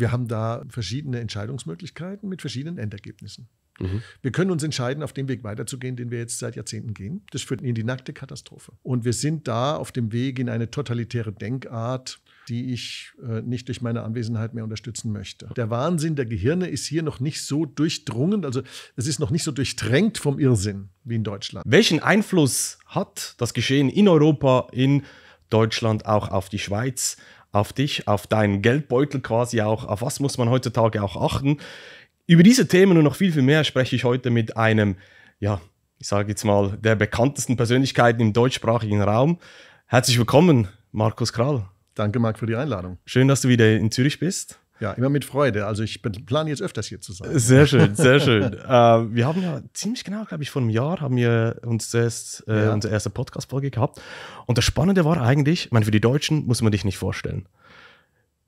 Wir haben da verschiedene Entscheidungsmöglichkeiten mit verschiedenen Endergebnissen. Mhm. Wir können uns entscheiden, auf dem Weg weiterzugehen, den wir jetzt seit Jahrzehnten gehen. Das führt in die nackte Katastrophe. Und wir sind da auf dem Weg in eine totalitäre Denkart, die ich äh, nicht durch meine Anwesenheit mehr unterstützen möchte. Der Wahnsinn der Gehirne ist hier noch nicht so durchdrungen, also es ist noch nicht so durchdrängt vom Irrsinn wie in Deutschland. Welchen Einfluss hat das Geschehen in Europa, in Deutschland, auch auf die Schweiz, auf dich, auf deinen Geldbeutel quasi auch, auf was muss man heutzutage auch achten. Über diese Themen und noch viel, viel mehr spreche ich heute mit einem, ja, ich sage jetzt mal, der bekanntesten Persönlichkeiten im deutschsprachigen Raum. Herzlich willkommen, Markus Kral. Danke, Marc, für die Einladung. Schön, dass du wieder in Zürich bist. Ja, immer mit Freude. Also ich plane jetzt öfters hier zu sein. Sehr schön, sehr schön. ähm, wir haben ja ziemlich genau, glaube ich, vor einem Jahr haben wir uns zuerst äh, ja. unsere erste Podcast-Folge gehabt. Und das Spannende war eigentlich, ich meine, für die Deutschen muss man dich nicht vorstellen.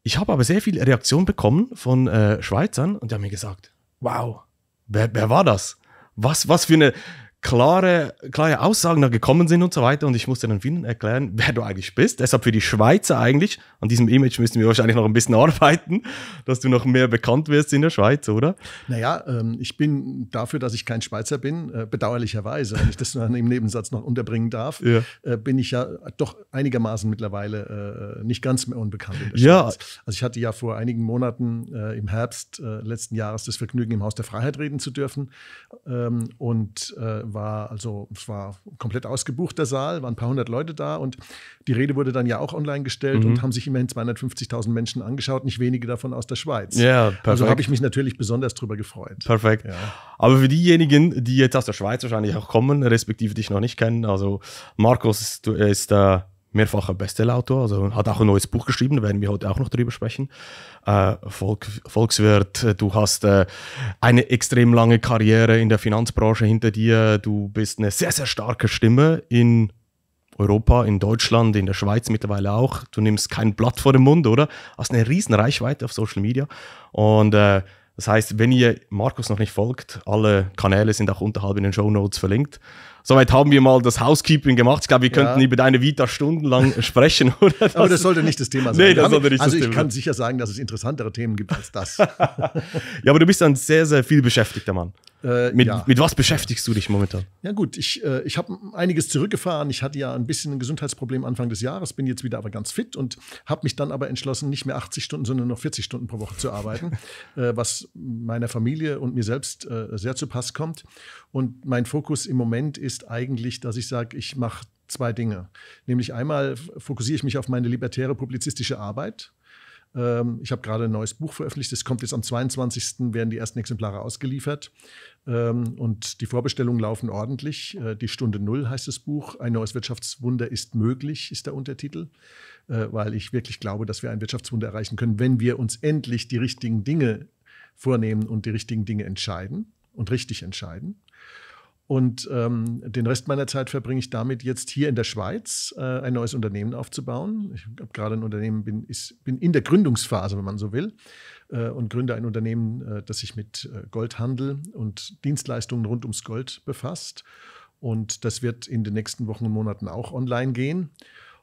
Ich habe aber sehr viel Reaktion bekommen von äh, Schweizern und die haben mir gesagt, wow, wer, wer war das? Was, was für eine klare, klare Aussagen da gekommen sind und so weiter. Und ich musste dann vielen erklären, wer du eigentlich bist. Deshalb für die Schweizer eigentlich, an diesem Image müssen wir wahrscheinlich noch ein bisschen arbeiten, dass du noch mehr bekannt wirst in der Schweiz, oder? Naja, ähm, ich bin dafür, dass ich kein Schweizer bin, äh, bedauerlicherweise, wenn ich das dann im Nebensatz noch unterbringen darf, ja. äh, bin ich ja doch einigermaßen mittlerweile äh, nicht ganz mehr unbekannt in der ja. Also ich hatte ja vor einigen Monaten äh, im Herbst äh, letzten Jahres das Vergnügen, im Haus der Freiheit reden zu dürfen ähm, und äh, war also, es war komplett ausgebuchter Saal, waren ein paar hundert Leute da und die Rede wurde dann ja auch online gestellt mhm. und haben sich immerhin 250.000 Menschen angeschaut, nicht wenige davon aus der Schweiz. Ja, perfekt. Also habe ich mich natürlich besonders drüber gefreut. Perfekt. Ja. Aber für diejenigen, die jetzt aus der Schweiz wahrscheinlich auch kommen, respektive dich noch nicht kennen, also Markus ist, äh, ist äh, mehrfacher Bestsellerautor, also hat auch ein neues Buch geschrieben, da werden wir heute auch noch drüber sprechen. Äh, Volk, Volkswirt, du hast äh, eine extrem lange Karriere in der Finanzbranche hinter dir, du bist eine sehr, sehr starke Stimme in Europa, in Deutschland, in der Schweiz mittlerweile auch. Du nimmst kein Blatt vor den Mund, oder? Hast eine riesen Reichweite auf Social Media und äh, das heißt, wenn ihr Markus noch nicht folgt, alle Kanäle sind auch unterhalb in den Show Notes verlinkt. Soweit haben wir mal das Housekeeping gemacht. Ich glaube, wir könnten über deine Vita stundenlang sprechen, oder? Das Aber das sollte nicht das Thema sein. Nee, das sollte nicht also das ich Thema kann sicher sagen, dass es interessantere Themen gibt als das. ja, aber du bist ein sehr, sehr viel beschäftigter Mann. Äh, mit, ja. mit, was beschäftigst du dich momentan? Ja gut, ich, äh, ich habe einiges zurückgefahren. Ich hatte ja ein bisschen ein Gesundheitsproblem Anfang des Jahres, bin jetzt wieder aber ganz fit und habe mich dann aber entschlossen, nicht mehr 80 Stunden, sondern noch 40 Stunden pro Woche zu arbeiten, äh, was meiner Familie und mir selbst äh, sehr zu Pass kommt. Und mein Fokus im Moment ist, ist eigentlich, dass ich sage, ich mache zwei Dinge. Nämlich einmal fokussiere ich mich auf meine libertäre publizistische Arbeit. Ähm, ich habe gerade ein neues Buch veröffentlicht. Es kommt jetzt am 22. werden die ersten Exemplare ausgeliefert. Ähm, und die Vorbestellungen laufen ordentlich. Äh, die Stunde Null heißt das Buch. Ein neues Wirtschaftswunder ist möglich, ist der Untertitel. Äh, weil ich wirklich glaube, dass wir ein Wirtschaftswunder erreichen können, wenn wir uns endlich die richtigen Dinge vornehmen und die richtigen Dinge entscheiden und richtig entscheiden. Und ähm, den Rest meiner Zeit verbringe ich damit, jetzt hier in der Schweiz äh, ein neues Unternehmen aufzubauen. Ich habe gerade ein Unternehmen, bin, ist, bin in der Gründungsphase, wenn man so will, äh, und gründe ein Unternehmen, äh, das sich mit äh, Goldhandel und Dienstleistungen rund ums Gold befasst. Und das wird in den nächsten Wochen und Monaten auch online gehen.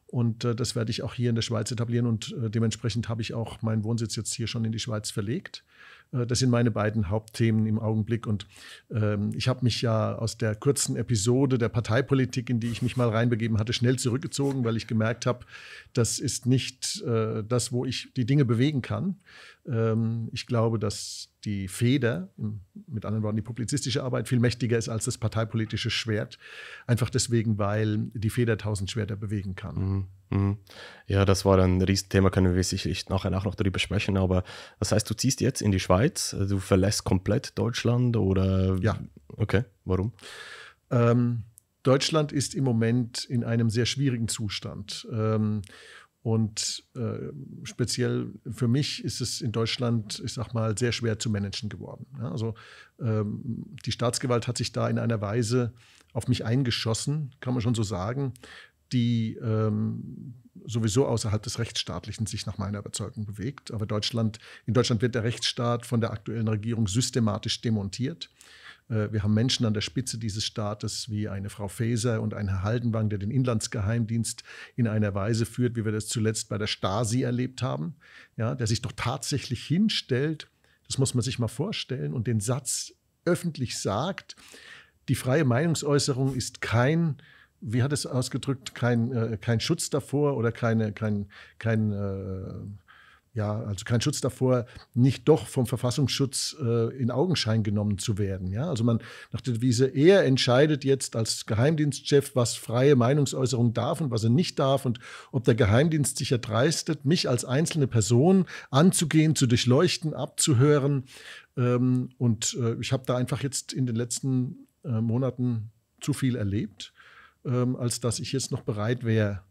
Und äh, das werde ich auch hier in der Schweiz etablieren. Und äh, dementsprechend habe ich auch meinen Wohnsitz jetzt hier schon in die Schweiz verlegt. Äh, das sind meine beiden Hauptthemen im Augenblick. Und ähm, ich habe mich ja aus der kurzen Episode der Parteipolitik, in die ich mich mal reinbegeben hatte, schnell zurückgezogen, weil ich gemerkt habe, das ist nicht äh, das, wo ich die Dinge bewegen kann. Ähm, ich glaube, dass die Feder, mit anderen Worten die publizistische Arbeit, viel mächtiger ist als das parteipolitische Schwert. Einfach deswegen, weil die Feder tausend Schwerter bewegen kann. Mhm. mhm. Ja, das war ein Riesenthema, können wir sicherlich nachher auch noch darüber sprechen. Aber das heißt, du ziehst jetzt in die Schweiz, also du verlässt komplett Deutschland oder? Ja. Okay, warum? Ähm, Deutschland ist im Moment in einem sehr schwierigen Zustand. Ähm, und äh, speziell für mich ist es in Deutschland, ich sag mal, sehr schwer zu managen geworden. Ja, also ähm, die Staatsgewalt hat sich da in einer Weise auf mich eingeschossen, kann man schon so sagen, die ähm, sowieso außerhalb des Rechtsstaatlichen sich nach meiner Überzeugung bewegt. Aber Deutschland, in Deutschland wird der Rechtsstaat von der aktuellen Regierung systematisch demontiert. Äh, wir haben Menschen an der Spitze dieses Staates wie eine Frau Faeser und ein Herr Haldenwang, der den Inlandsgeheimdienst in einer Weise führt, wie wir das zuletzt bei der Stasi erlebt haben, ja, der sich doch tatsächlich hinstellt, das muss man sich mal vorstellen, und den Satz öffentlich sagt, die freie Meinungsäußerung ist kein wie hat es ausgedrückt, kein, äh, kein Schutz davor oder keine, kein, kein äh, ja, also kein Schutz davor, nicht doch vom Verfassungsschutz äh, in Augenschein genommen zu werden. Ja? Also man nach der Devise, er entscheidet jetzt als Geheimdienstchef, was freie Meinungsäußerung darf und was er nicht darf und ob der Geheimdienst sich erdreistet, mich als einzelne Person anzugehen, zu durchleuchten, abzuhören. Ähm, und äh, ich habe da einfach jetzt in den letzten äh, Monaten zu viel erlebt, ähm, als dass ich jetzt noch bereit wäre,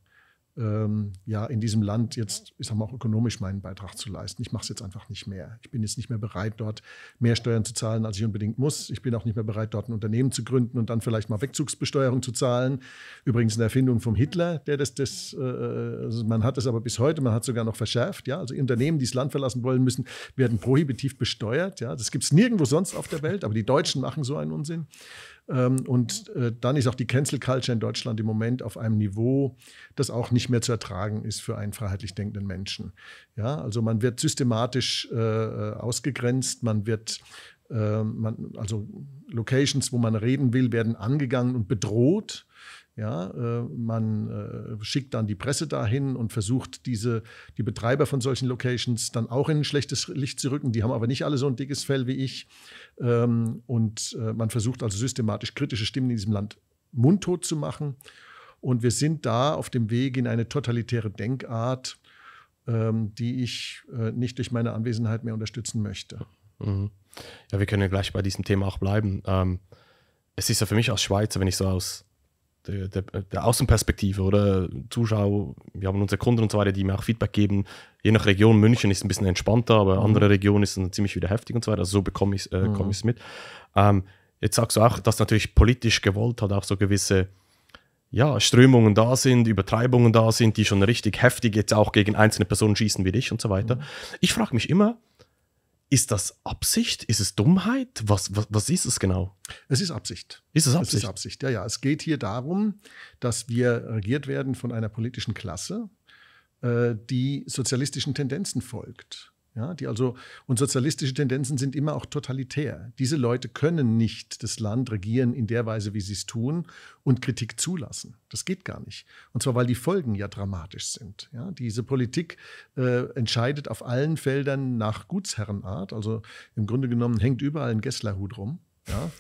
ähm, ja, in diesem Land jetzt, ich sage mal, auch ökonomisch meinen Beitrag zu leisten. Ich mache es jetzt einfach nicht mehr. Ich bin jetzt nicht mehr bereit, dort mehr Steuern zu zahlen, als ich unbedingt muss. Ich bin auch nicht mehr bereit, dort ein Unternehmen zu gründen und dann vielleicht mal Wegzugsbesteuerung zu zahlen. Übrigens eine Erfindung vom Hitler, der das, das äh, also man hat das aber bis heute, man hat sogar noch verschärft. Ja? Also Unternehmen, die das Land verlassen wollen müssen, werden prohibitiv besteuert. Ja? Das gibt es nirgendwo sonst auf der Welt, aber die Deutschen machen so einen Unsinn. Ähm, und äh, dann ist auch die Cancel Culture in Deutschland im Moment auf einem Niveau, das auch nicht mehr zu ertragen ist für einen freiheitlich denkenden Menschen. Ja, also man wird systematisch äh, äh, ausgegrenzt, man wird man, also Locations, wo man reden will, werden angegangen und bedroht. Ja, äh, man äh, schickt dann die Presse dahin und versucht, diese, die Betreiber von solchen Locations dann auch in ein schlechtes Licht zu rücken. Die haben aber nicht alle so ein dickes Fell wie ich. Ähm, und äh, man versucht also systematisch kritische Stimmen in diesem Land mundtot zu machen. Und wir sind da auf dem Weg in eine totalitäre Denkart, ähm, die ich nicht durch meine Anwesenheit mehr unterstützen möchte. Mhm. Ja, wir können ja gleich bei diesem Thema auch bleiben. Ähm, es ist ja für mich als Schweizer, wenn ich so aus der, der, der Außenperspektive oder Zuschauer, wir haben unsere Kunden und so weiter, die mir auch Feedback geben. Je nach Region, München ist ein bisschen entspannter, aber mhm. andere Regionen sind dann ziemlich wieder heftig und so weiter. Also so bekomme ich es äh, mhm. mit. Ähm, jetzt sagst du auch, dass natürlich politisch gewollt hat, auch so gewisse ja, Strömungen da sind, Übertreibungen da sind, die schon richtig heftig jetzt auch gegen einzelne Personen schießen wie dich und so weiter. Mhm. Ich frage mich immer, ist das Absicht? Ist es Dummheit? Was, was, was ist es genau? Es ist Absicht. Ist es Absicht? Es ist Absicht, ja, ja. Es geht hier darum, dass wir regiert werden von einer politischen Klasse, äh, die sozialistischen Tendenzen folgt. Ja, die also, und sozialistische Tendenzen sind immer auch totalitär. Diese Leute können nicht das Land regieren in der Weise, wie sie es tun und Kritik zulassen. Das geht gar nicht. Und zwar, weil die Folgen ja dramatisch sind. Ja, diese Politik äh, entscheidet auf allen Feldern nach Gutsherrenart. Also im Grunde genommen hängt überall ein Gesslerhut rum. Ja,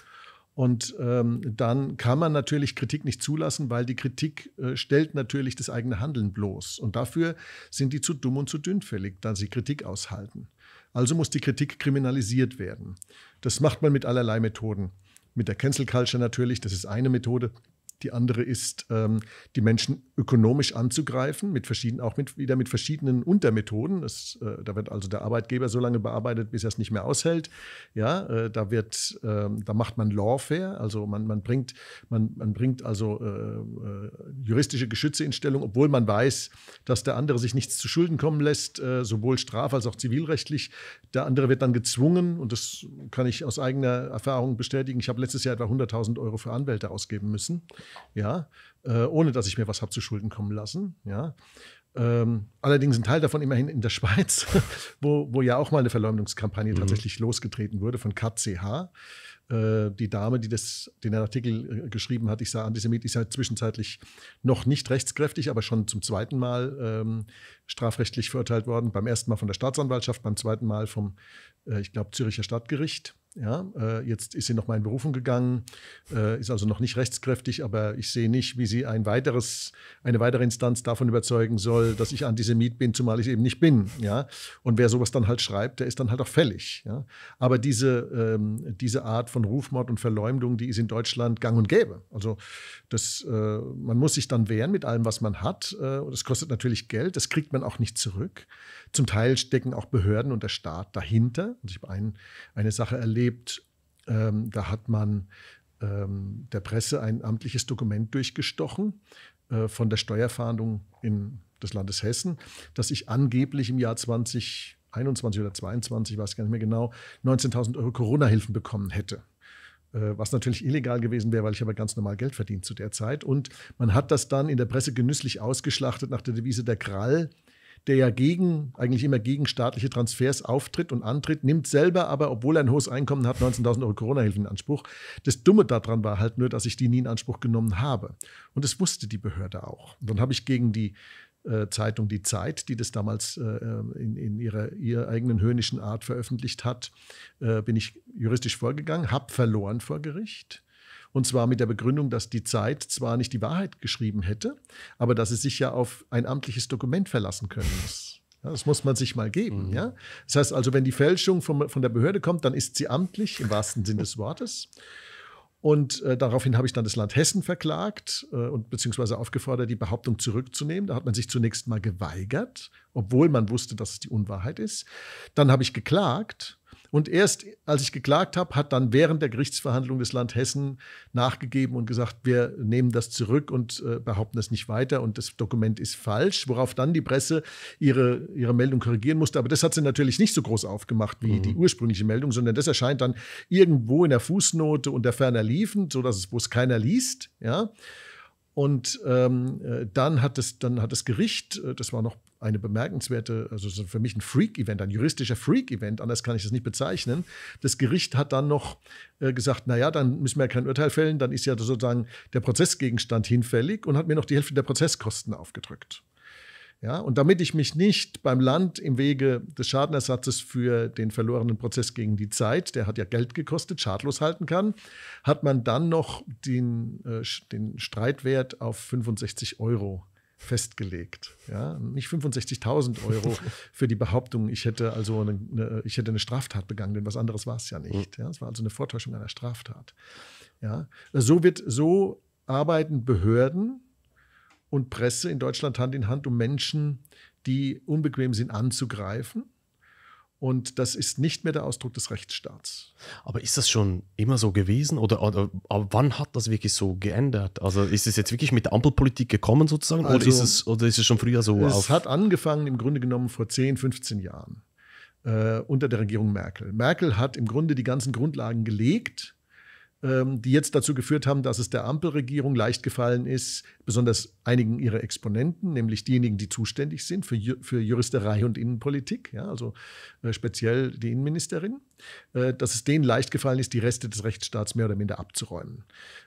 und ähm, dann kann man natürlich Kritik nicht zulassen, weil die Kritik äh, stellt natürlich das eigene Handeln bloß. Und dafür sind die zu dumm und zu dünnfällig, da sie Kritik aushalten. Also muss die Kritik kriminalisiert werden. Das macht man mit allerlei Methoden. Mit der Cancel Culture natürlich, das ist eine Methode. Die andere ist, ähm, die Menschen ökonomisch anzugreifen, mit verschiedenen, auch mit, wieder mit verschiedenen Untermethoden. Das, äh, da wird also der Arbeitgeber so lange bearbeitet, bis er es nicht mehr aushält. Ja, äh, da wird, äh, da macht man Lawfare, also man, man bringt, man, man bringt also äh, äh, juristische Geschütze in Stellung, obwohl man weiß, dass der andere sich nichts zu Schulden kommen lässt, äh, sowohl straf- als auch zivilrechtlich. Der andere wird dann gezwungen, und das kann ich aus eigener Erfahrung bestätigen. Ich habe letztes Jahr etwa 100.000 Euro für Anwälte ausgeben müssen ja, äh, ohne dass ich mir was habe zu Schulden kommen lassen, ja. Ähm, allerdings ein Teil davon immerhin in der Schweiz, wo, wo ja auch mal eine Verleumdungskampagne mhm. tatsächlich losgetreten wurde von KCH. Äh, die Dame, die das, den Artikel äh, geschrieben hat, ich sah Antisemit, ist ja halt zwischenzeitlich noch nicht rechtskräftig, aber schon zum zweiten Mal ähm, strafrechtlich verurteilt worden. Beim ersten Mal von der Staatsanwaltschaft, beim zweiten Mal vom, äh, ich glaube, Züricher Stadtgericht. Ja, äh, jetzt ist sie noch mal in Berufung gegangen, äh, ist also noch nicht rechtskräftig, aber ich sehe nicht, wie sie ein weiteres, eine weitere Instanz davon überzeugen soll, dass ich Antisemit bin, zumal ich eben nicht bin. Ja? Und wer sowas dann halt schreibt, der ist dann halt auch fällig. Ja? Aber diese, ähm, diese Art von Rufmord und Verleumdung, die ist in Deutschland gang und gäbe. Also das, äh, man muss sich dann wehren mit allem, was man hat. Äh, und das kostet natürlich Geld, das kriegt man auch nicht zurück. Zum Teil stecken auch Behörden und der Staat dahinter. Und also ich habe ein, eine Sache erlebt, erlebt. Ähm, da hat man ähm, der Presse ein amtliches Dokument durchgestochen äh, von der Steuerfahndung in, des Landes Hessen, dass ich angeblich im Jahr 2021 oder 22, weiß gar nicht mehr genau, 19.000 Euro Corona-Hilfen bekommen hätte äh, was natürlich illegal gewesen wäre, weil ich aber ganz normal Geld verdient zu der Zeit. Und man hat das dann in der Presse genüsslich ausgeschlachtet nach der Devise der Krall der ja gegen, eigentlich immer gegen staatliche Transfers auftritt und antritt, nimmt selber aber, obwohl er ein hohes Einkommen hat, 19.000 Euro corona hilfe in Anspruch. Das Dumme daran war halt nur, dass ich die nie in Anspruch genommen habe. Und das wusste die Behörde auch. Und dann habe ich gegen die äh, Zeitung Die Zeit, die das damals äh, äh in, in, ihrer, ihrer eigenen höhnischen Art veröffentlicht hat, äh, bin ich juristisch vorgegangen, habe verloren vor Gericht. Und zwar mit der Begründung, dass die Zeit zwar nicht die Wahrheit geschrieben hätte, aber dass sie sich ja auf ein amtliches Dokument verlassen können muss. das muss man sich mal geben. Mhm. Ja? Das heißt also, wenn die Fälschung vom, von der Behörde kommt, dann ist sie amtlich im wahrsten Sinn des Wortes. Und äh, daraufhin habe ich dann das Land Hessen verklagt äh, und beziehungsweise aufgefordert, die Behauptung zurückzunehmen. Da hat man sich zunächst mal geweigert, obwohl man wusste, dass es die Unwahrheit ist. Dann habe ich geklagt und erst als ich geklagt habe, hat dann während der Gerichtsverhandlung das Land Hessen nachgegeben und gesagt, wir nehmen das zurück und äh, behaupten das nicht weiter und das Dokument ist falsch, worauf dann die Presse ihre, ihre Meldung korrigieren musste. Aber das hat sie natürlich nicht so groß aufgemacht wie mhm. die ursprüngliche Meldung, sondern das erscheint dann irgendwo in der Fußnote und der ferner liefen, sodass es, wo es keiner liest, ja. Und ähm, äh, dann, hat das, dann hat das Gericht, äh, das war noch eine bemerkenswerte, also für mich ein Freak-Event, ein juristischer Freak-Event, anders kann ich das nicht bezeichnen. Das Gericht hat dann noch äh, gesagt, naja, dann müssen wir ja kein Urteil fällen, dann ist ja sozusagen der Prozessgegenstand hinfällig und hat mir noch die Hälfte der Prozesskosten aufgedrückt. Ja, und damit ich mich nicht beim Land im Wege des Schadenersatzes für den verlorenen Prozess gegen die Zeit, der hat ja Geld gekostet, schadlos halten kann, hat man dann noch den, äh, den Streitwert auf 65 Euro festgelegt. Ja? Nicht 65.000 Euro für die Behauptung, ich hätte also eine, eine, ich hätte eine Straftat begangen, denn was anderes war es ja hm. nicht. Ja? Es war also eine Vortäuschung einer Straftat. Ja? So, wird, so arbeiten Behörden und Presse in Deutschland Hand in Hand, um Menschen, die unbequem sind, anzugreifen. Und das ist nicht mehr der Ausdruck des Rechtsstaats. Aber ist das schon immer so gewesen oder, oder wann hat das wirklich so geändert? Also ist es jetzt wirklich mit der Ampelpolitik gekommen sozusagen also, oder, ist es, oder ist es schon früher so? Es hat angefangen im Grunde genommen vor 10, 15 Jahren äh, unter der Regierung Merkel. Merkel hat im Grunde die ganzen Grundlagen gelegt ähm, die jetzt dazu geführt haben, dass es der Ampelregierung leicht gefallen ist, besonders einigen ihrer Exponenten, nämlich diejenigen, die zuständig sind für, für Juristerei und Innenpolitik, ja, also äh, speziell die Innenministerin, äh, dass es denen leicht gefallen ist, die Reste des Rechtsstaats mehr oder minder abzuräumen.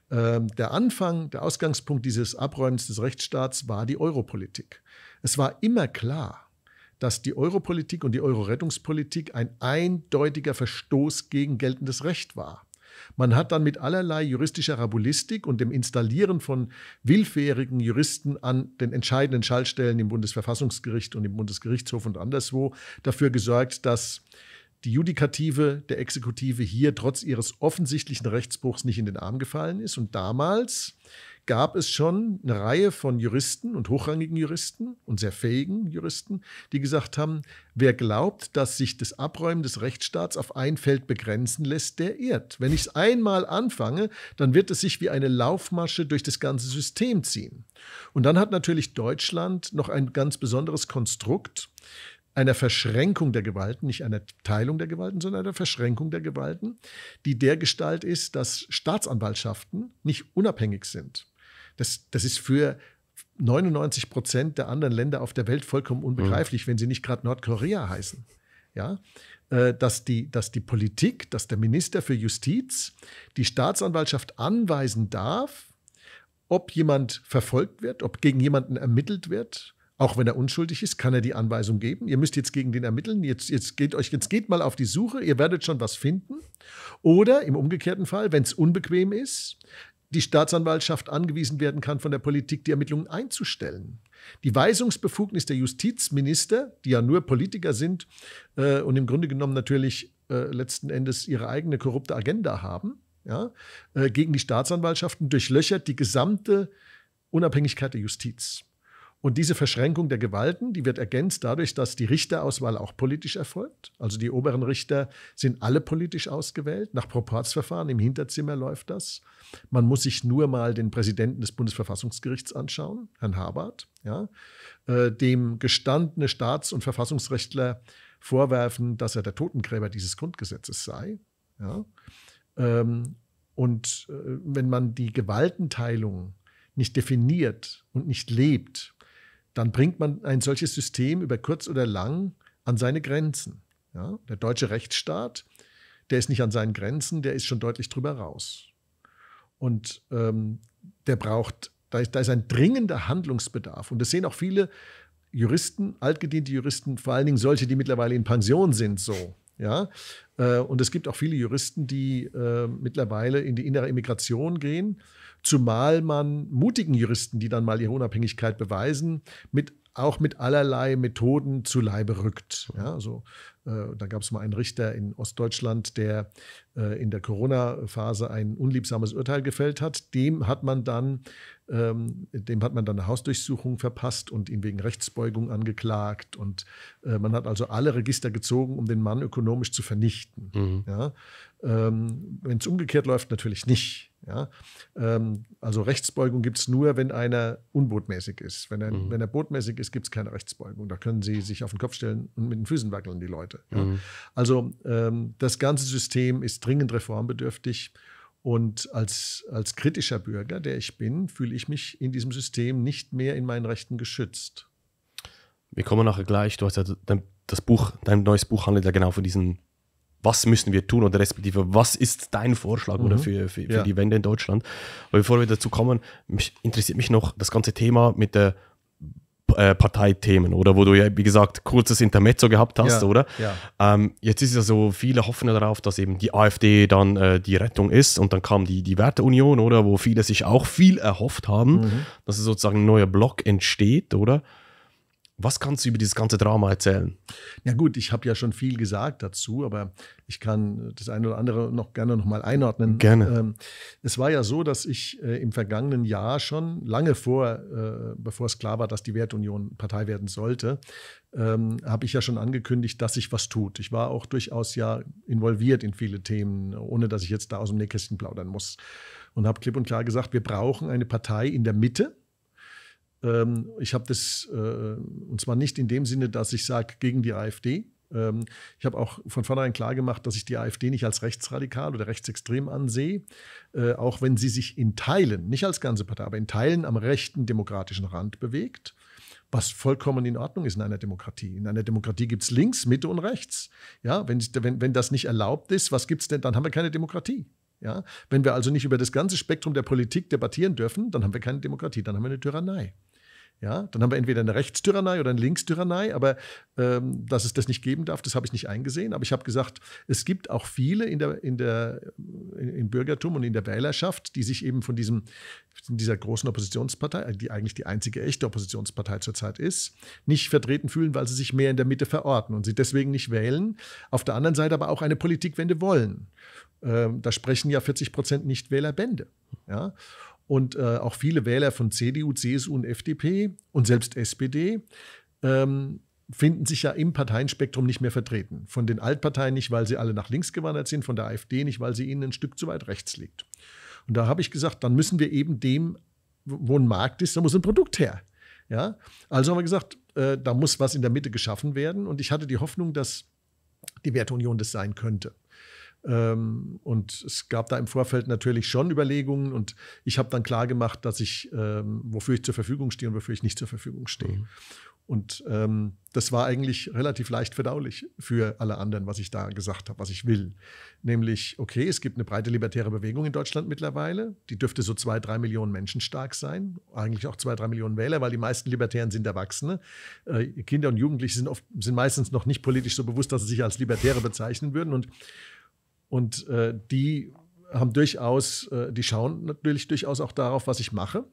Ähm, der Anfang, der Ausgangspunkt dieses Abräumens des Rechtsstaats war die Europolitik. Es war immer klar, dass die Europolitik und die Euro-Rettungspolitik ein eindeutiger Verstoß gegen geltendes Recht war. Man hat dann mit allerlei juristischer Rabulistik und dem Installieren von willfährigen Juristen an den entscheidenden Schaltstellen im Bundesverfassungsgericht und im Bundesgerichtshof und anderswo dafür gesorgt, dass die Judikative der Exekutive hier trotz ihres offensichtlichen Rechtsbruchs nicht in den Arm gefallen ist. Und damals gab es schon eine Reihe von Juristen und hochrangigen Juristen und sehr fähigen Juristen, die gesagt haben, wer glaubt, dass sich das Abräumen des Rechtsstaats auf ein Feld begrenzen lässt, der irrt. Wenn ich es einmal anfange, dann wird es sich wie eine Laufmasche durch das ganze System ziehen. Und dann hat natürlich Deutschland noch ein ganz besonderes Konstrukt, einer Verschränkung der Gewalten, nicht einer Teilung der Gewalten, sondern einer Verschränkung der Gewalten, die der Gestalt ist, dass Staatsanwaltschaften nicht unabhängig sind. Das, das ist für 99 Prozent der anderen Länder auf der Welt vollkommen unbegreiflich, mhm. wenn sie nicht gerade Nordkorea heißen. Ja, äh, dass die, dass die Politik, dass der Minister für Justiz die Staatsanwaltschaft anweisen darf, ob jemand verfolgt wird, ob gegen jemanden ermittelt wird. Auch wenn er unschuldig ist, kann er die Anweisung geben. Ihr müsst jetzt gegen den ermitteln. Jetzt, jetzt geht euch, jetzt geht mal auf die Suche. Ihr werdet schon was finden. Oder im umgekehrten Fall, wenn es unbequem ist, die Staatsanwaltschaft angewiesen werden kann, von der Politik die Ermittlungen einzustellen. Die Weisungsbefugnis der Justizminister, die ja nur Politiker sind äh, und im Grunde genommen natürlich äh, letzten Endes ihre eigene korrupte Agenda haben, ja, äh, gegen die Staatsanwaltschaften durchlöchert die gesamte Unabhängigkeit der Justiz. Und diese Verschränkung der Gewalten, die wird ergänzt dadurch, dass die Richterauswahl auch politisch erfolgt. Also die oberen Richter sind alle politisch ausgewählt. Nach Proporzverfahren im Hinterzimmer läuft das. Man muss sich nur mal den Präsidenten des Bundesverfassungsgerichts anschauen, Herrn Habart, ja, äh, dem gestandene Staats- und Verfassungsrechtler vorwerfen, dass er der Totengräber dieses Grundgesetzes sei. Ja. Ähm, und äh, wenn man die Gewaltenteilung nicht definiert und nicht lebt, dann bringt man ein solches System über kurz oder lang an seine Grenzen. Ja? Der deutsche Rechtsstaat, der ist nicht an seinen Grenzen, der ist schon deutlich drüber raus. Und ähm, der braucht, da ist, da ist ein dringender Handlungsbedarf. Und das sehen auch viele Juristen, altgediente Juristen, vor allen Dingen solche, die mittlerweile in Pension sind, so. Ja? Äh, und es gibt auch viele Juristen, die äh, mittlerweile in die innere Immigration gehen Zumal man mutigen Juristen, die dann mal ihre Unabhängigkeit beweisen, mit auch mit allerlei Methoden zu Leibe rückt. Ja, also, äh, da gab es mal einen Richter in Ostdeutschland, der äh, in der Corona-Phase ein unliebsames Urteil gefällt hat. Dem hat man dann, ähm, dem hat man dann eine Hausdurchsuchung verpasst und ihn wegen Rechtsbeugung angeklagt. Und äh, man hat also alle Register gezogen, um den Mann ökonomisch zu vernichten. Mhm. Ja, ähm, wenn es umgekehrt läuft, natürlich nicht. Ja? Ähm, also Rechtsbeugung gibt es nur, wenn einer unbotmäßig ist. Wenn er, mhm. wenn er botmäßig ist, gibt es keine Rechtsbeugung. Da können sie sich auf den Kopf stellen und mit den Füßen wackeln, die Leute. Ja? Mhm. Also ähm, das ganze System ist dringend reformbedürftig. Und als, als kritischer Bürger, der ich bin, fühle ich mich in diesem System nicht mehr in meinen Rechten geschützt. Wir kommen nachher gleich. Du hast ja dein, das Buch, dein neues Buch handelt ja genau von diesen was müssen wir tun oder respektive was ist dein Vorschlag mhm. oder für, für, für ja. die Wende in Deutschland. Aber bevor wir dazu kommen, mich interessiert mich noch das ganze Thema mit der äh, Parteithemen oder wo du ja, wie gesagt, kurzes Intermezzo gehabt hast, ja. oder? Ja. Ähm, jetzt ist ja so, viele hoffen darauf, dass eben die AfD dann äh, die Rettung ist und dann kam die, die Werteunion, oder? Wo viele sich auch viel erhofft haben, mhm. dass sozusagen ein neuer Block entsteht, oder? Was kannst du über dieses ganze Drama erzählen? Ja gut, ich habe ja schon viel gesagt dazu, aber ich kann äh, das eine oder andere noch gerne nochmal einordnen. Gerne. Ähm, es war ja so, dass ich äh, im vergangenen Jahr schon, lange vor, äh, bevor es klar war, dass die Wertunion Partei werden sollte, ähm, habe ich ja schon angekündigt, dass sich was tut. Ich war auch durchaus ja involviert in viele Themen, ohne dass ich jetzt da aus dem Nähkästchen plaudern muss. Und habe klipp und klar gesagt, wir brauchen eine Partei in der Mitte, ähm, ich habe das, äh, und zwar nicht in dem Sinne, dass ich sage, gegen die AfD. Ähm, ich habe auch von vornherein klar gemacht, dass ich die AfD nicht als rechtsradikal oder rechtsextrem ansehe, äh, auch wenn sie sich in Teilen, nicht als ganze Partei, aber in Teilen am rechten demokratischen Rand bewegt was vollkommen in Ordnung ist in einer Demokratie. In einer Demokratie gibt es links, Mitte und rechts. Ja, wenn, wenn, wenn das nicht erlaubt ist, was gibt es denn? Dann haben wir keine Demokratie. Ja, wenn wir also nicht über das ganze Spektrum der Politik debattieren dürfen, dann haben wir keine Demokratie, dann haben wir eine Tyrannei. Ja, dann haben wir entweder eine Rechtstyrannei oder eine Linkstyrannei, aber ähm, dass es das nicht geben darf, das habe ich nicht eingesehen. Aber ich habe gesagt, es gibt auch viele in der, in der, äh, im Bürgertum und in der Wählerschaft, die sich eben von diesem, dieser großen Oppositionspartei, äh, die eigentlich die einzige echte Oppositionspartei zurzeit ist, nicht vertreten fühlen, weil sie sich mehr in der Mitte verorten und sie deswegen nicht wählen, auf der anderen Seite aber auch eine Politikwende wollen. Ähm, da sprechen ja 40 Prozent Nichtwählerbände. Ja und äh, auch viele Wähler von CDU, CSU und FDP und selbst SPD ähm, finden sich ja im Parteienspektrum nicht mehr vertreten. Von den Altparteien nicht, weil sie alle nach links gewandert sind, von der AfD nicht, weil sie ihnen ein Stück zu weit rechts liegt. Und da habe ich gesagt, dann müssen wir eben dem, wo ein Markt ist, da muss ein Produkt her. Ja? Also haben wir gesagt, äh, da muss was in der Mitte geschaffen werden. Und ich hatte die Hoffnung, dass die Werteunion das sein könnte. Ähm, und es gab da im Vorfeld natürlich schon Überlegungen und ich habe dann klar gemacht, dass ich, ähm, wofür ich zur Verfügung stehe und wofür ich nicht zur Verfügung stehe. Mhm. Und ähm, das war eigentlich relativ leicht verdaulich für alle anderen, was ich da gesagt habe, was ich will. Nämlich, okay, es gibt eine breite libertäre Bewegung in Deutschland mittlerweile. Die dürfte so zwei, drei Millionen Menschen stark sein. Eigentlich auch zwei, drei Millionen Wähler, weil die meisten Libertären sind Erwachsene. Äh, Kinder und Jugendliche sind, oft, sind meistens noch nicht politisch so bewusst, dass sie sich als Libertäre bezeichnen würden. Und und äh, die haben durchaus, äh, die schauen natürlich durchaus auch darauf, was ich mache.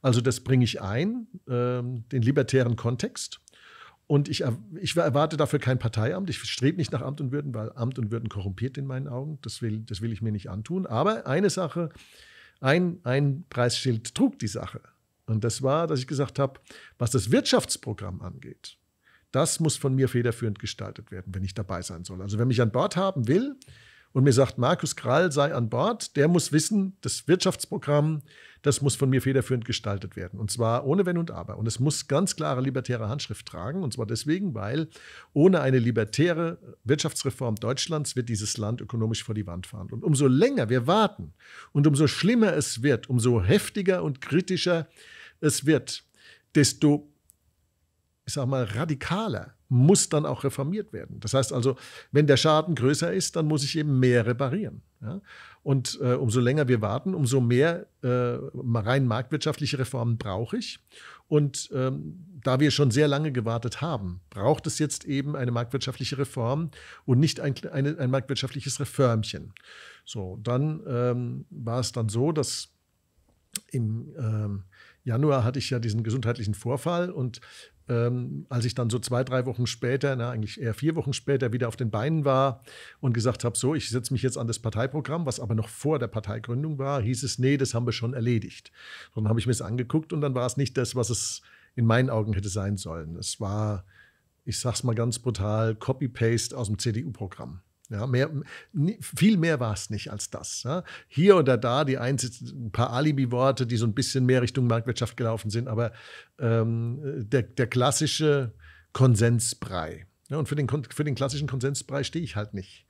Also das bringe ich ein, ähm, den libertären Kontext. Und ich, ich, erwarte dafür kein Parteiamt. Ich strebe nicht nach Amt und Würden, weil Amt und Würden korrumpiert in meinen Augen. Das will, das will ich mir nicht antun. Aber eine Sache, ein, ein Preisschild trug die Sache. Und das war, dass ich gesagt habe, was das Wirtschaftsprogramm angeht, das muss von mir federführend gestaltet werden, wenn ich dabei sein soll. Also wer mich an Bord haben will, und mir sagt, Markus Krall sei an Bord, der muss wissen, das Wirtschaftsprogramm, das muss von mir federführend gestaltet werden. Und zwar ohne Wenn und Aber. Und es muss ganz klare libertäre Handschrift tragen. Und zwar deswegen, weil ohne eine libertäre Wirtschaftsreform Deutschlands wird dieses Land ökonomisch vor die Wand fahren. Und umso länger wir warten und umso schlimmer es wird, umso heftiger und kritischer es wird, desto, ich sag mal, radikaler muss dann auch reformiert werden. Das heißt also, wenn der Schaden größer ist, dann muss ich eben mehr reparieren. Ja? Und äh, umso länger wir warten, umso mehr äh, rein marktwirtschaftliche Reformen brauche ich. Und ähm, da wir schon sehr lange gewartet haben, braucht es jetzt eben eine marktwirtschaftliche Reform und nicht ein, eine, ein marktwirtschaftliches Reformchen. So, dann ähm, war es dann so, dass im ähm, Januar hatte ich ja diesen gesundheitlichen Vorfall und ähm, als ich dann so zwei, drei Wochen später, na, eigentlich eher vier Wochen später, wieder auf den Beinen war und gesagt habe, so, ich setze mich jetzt an das Parteiprogramm, was aber noch vor der Parteigründung war, hieß es, nee, das haben wir schon erledigt. Und dann habe ich mir es angeguckt und dann war es nicht das, was es in meinen Augen hätte sein sollen. Es war, ich sag's mal ganz brutal, Copy-Paste aus dem CDU-Programm. Ja, mehr, viel mehr war es nicht als das. Ja. Hier oder da die ein, ein paar Alibi-Worte, die so ein bisschen mehr Richtung Marktwirtschaft gelaufen sind, aber ähm, der, der klassische Konsensbrei. Ja, und für den, für den klassischen Konsensbrei stehe ich halt nicht.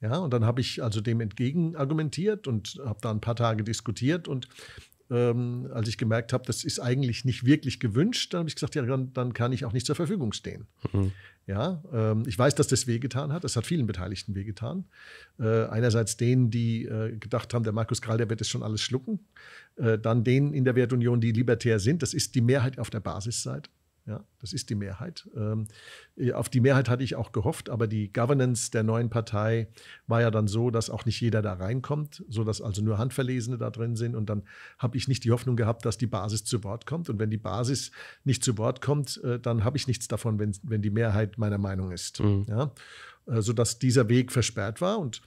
Ja, und dann habe ich also dem entgegen argumentiert und habe da ein paar Tage diskutiert und ähm, als ich gemerkt habe, das ist eigentlich nicht wirklich gewünscht, dann habe ich gesagt, ja, dann, dann, kann ich auch nicht zur Verfügung stehen. Mhm. Ja, ähm, ich weiß, dass das wehgetan hat. Das hat vielen Beteiligten wehgetan. Äh, einerseits denen, die äh, gedacht haben, der Markus Kral, der wird das schon alles schlucken. Äh, dann denen in der Wertunion, die libertär sind. Das ist die Mehrheit auf der Basisseite. Ja, das ist die Mehrheit. Ähm, äh, auf die Mehrheit hatte ich auch gehofft, aber die Governance der neuen Partei war ja dann so, dass auch nicht jeder da reinkommt, sodass also nur Handverlesene da drin sind. Und dann habe ich nicht die Hoffnung gehabt, dass die Basis zu Wort kommt. Und wenn die Basis nicht zu Wort kommt, äh, dann habe ich nichts davon, wenn, wenn die Mehrheit meiner Meinung ist. Mhm. Ja? Äh, sodass dieser Weg versperrt war. Und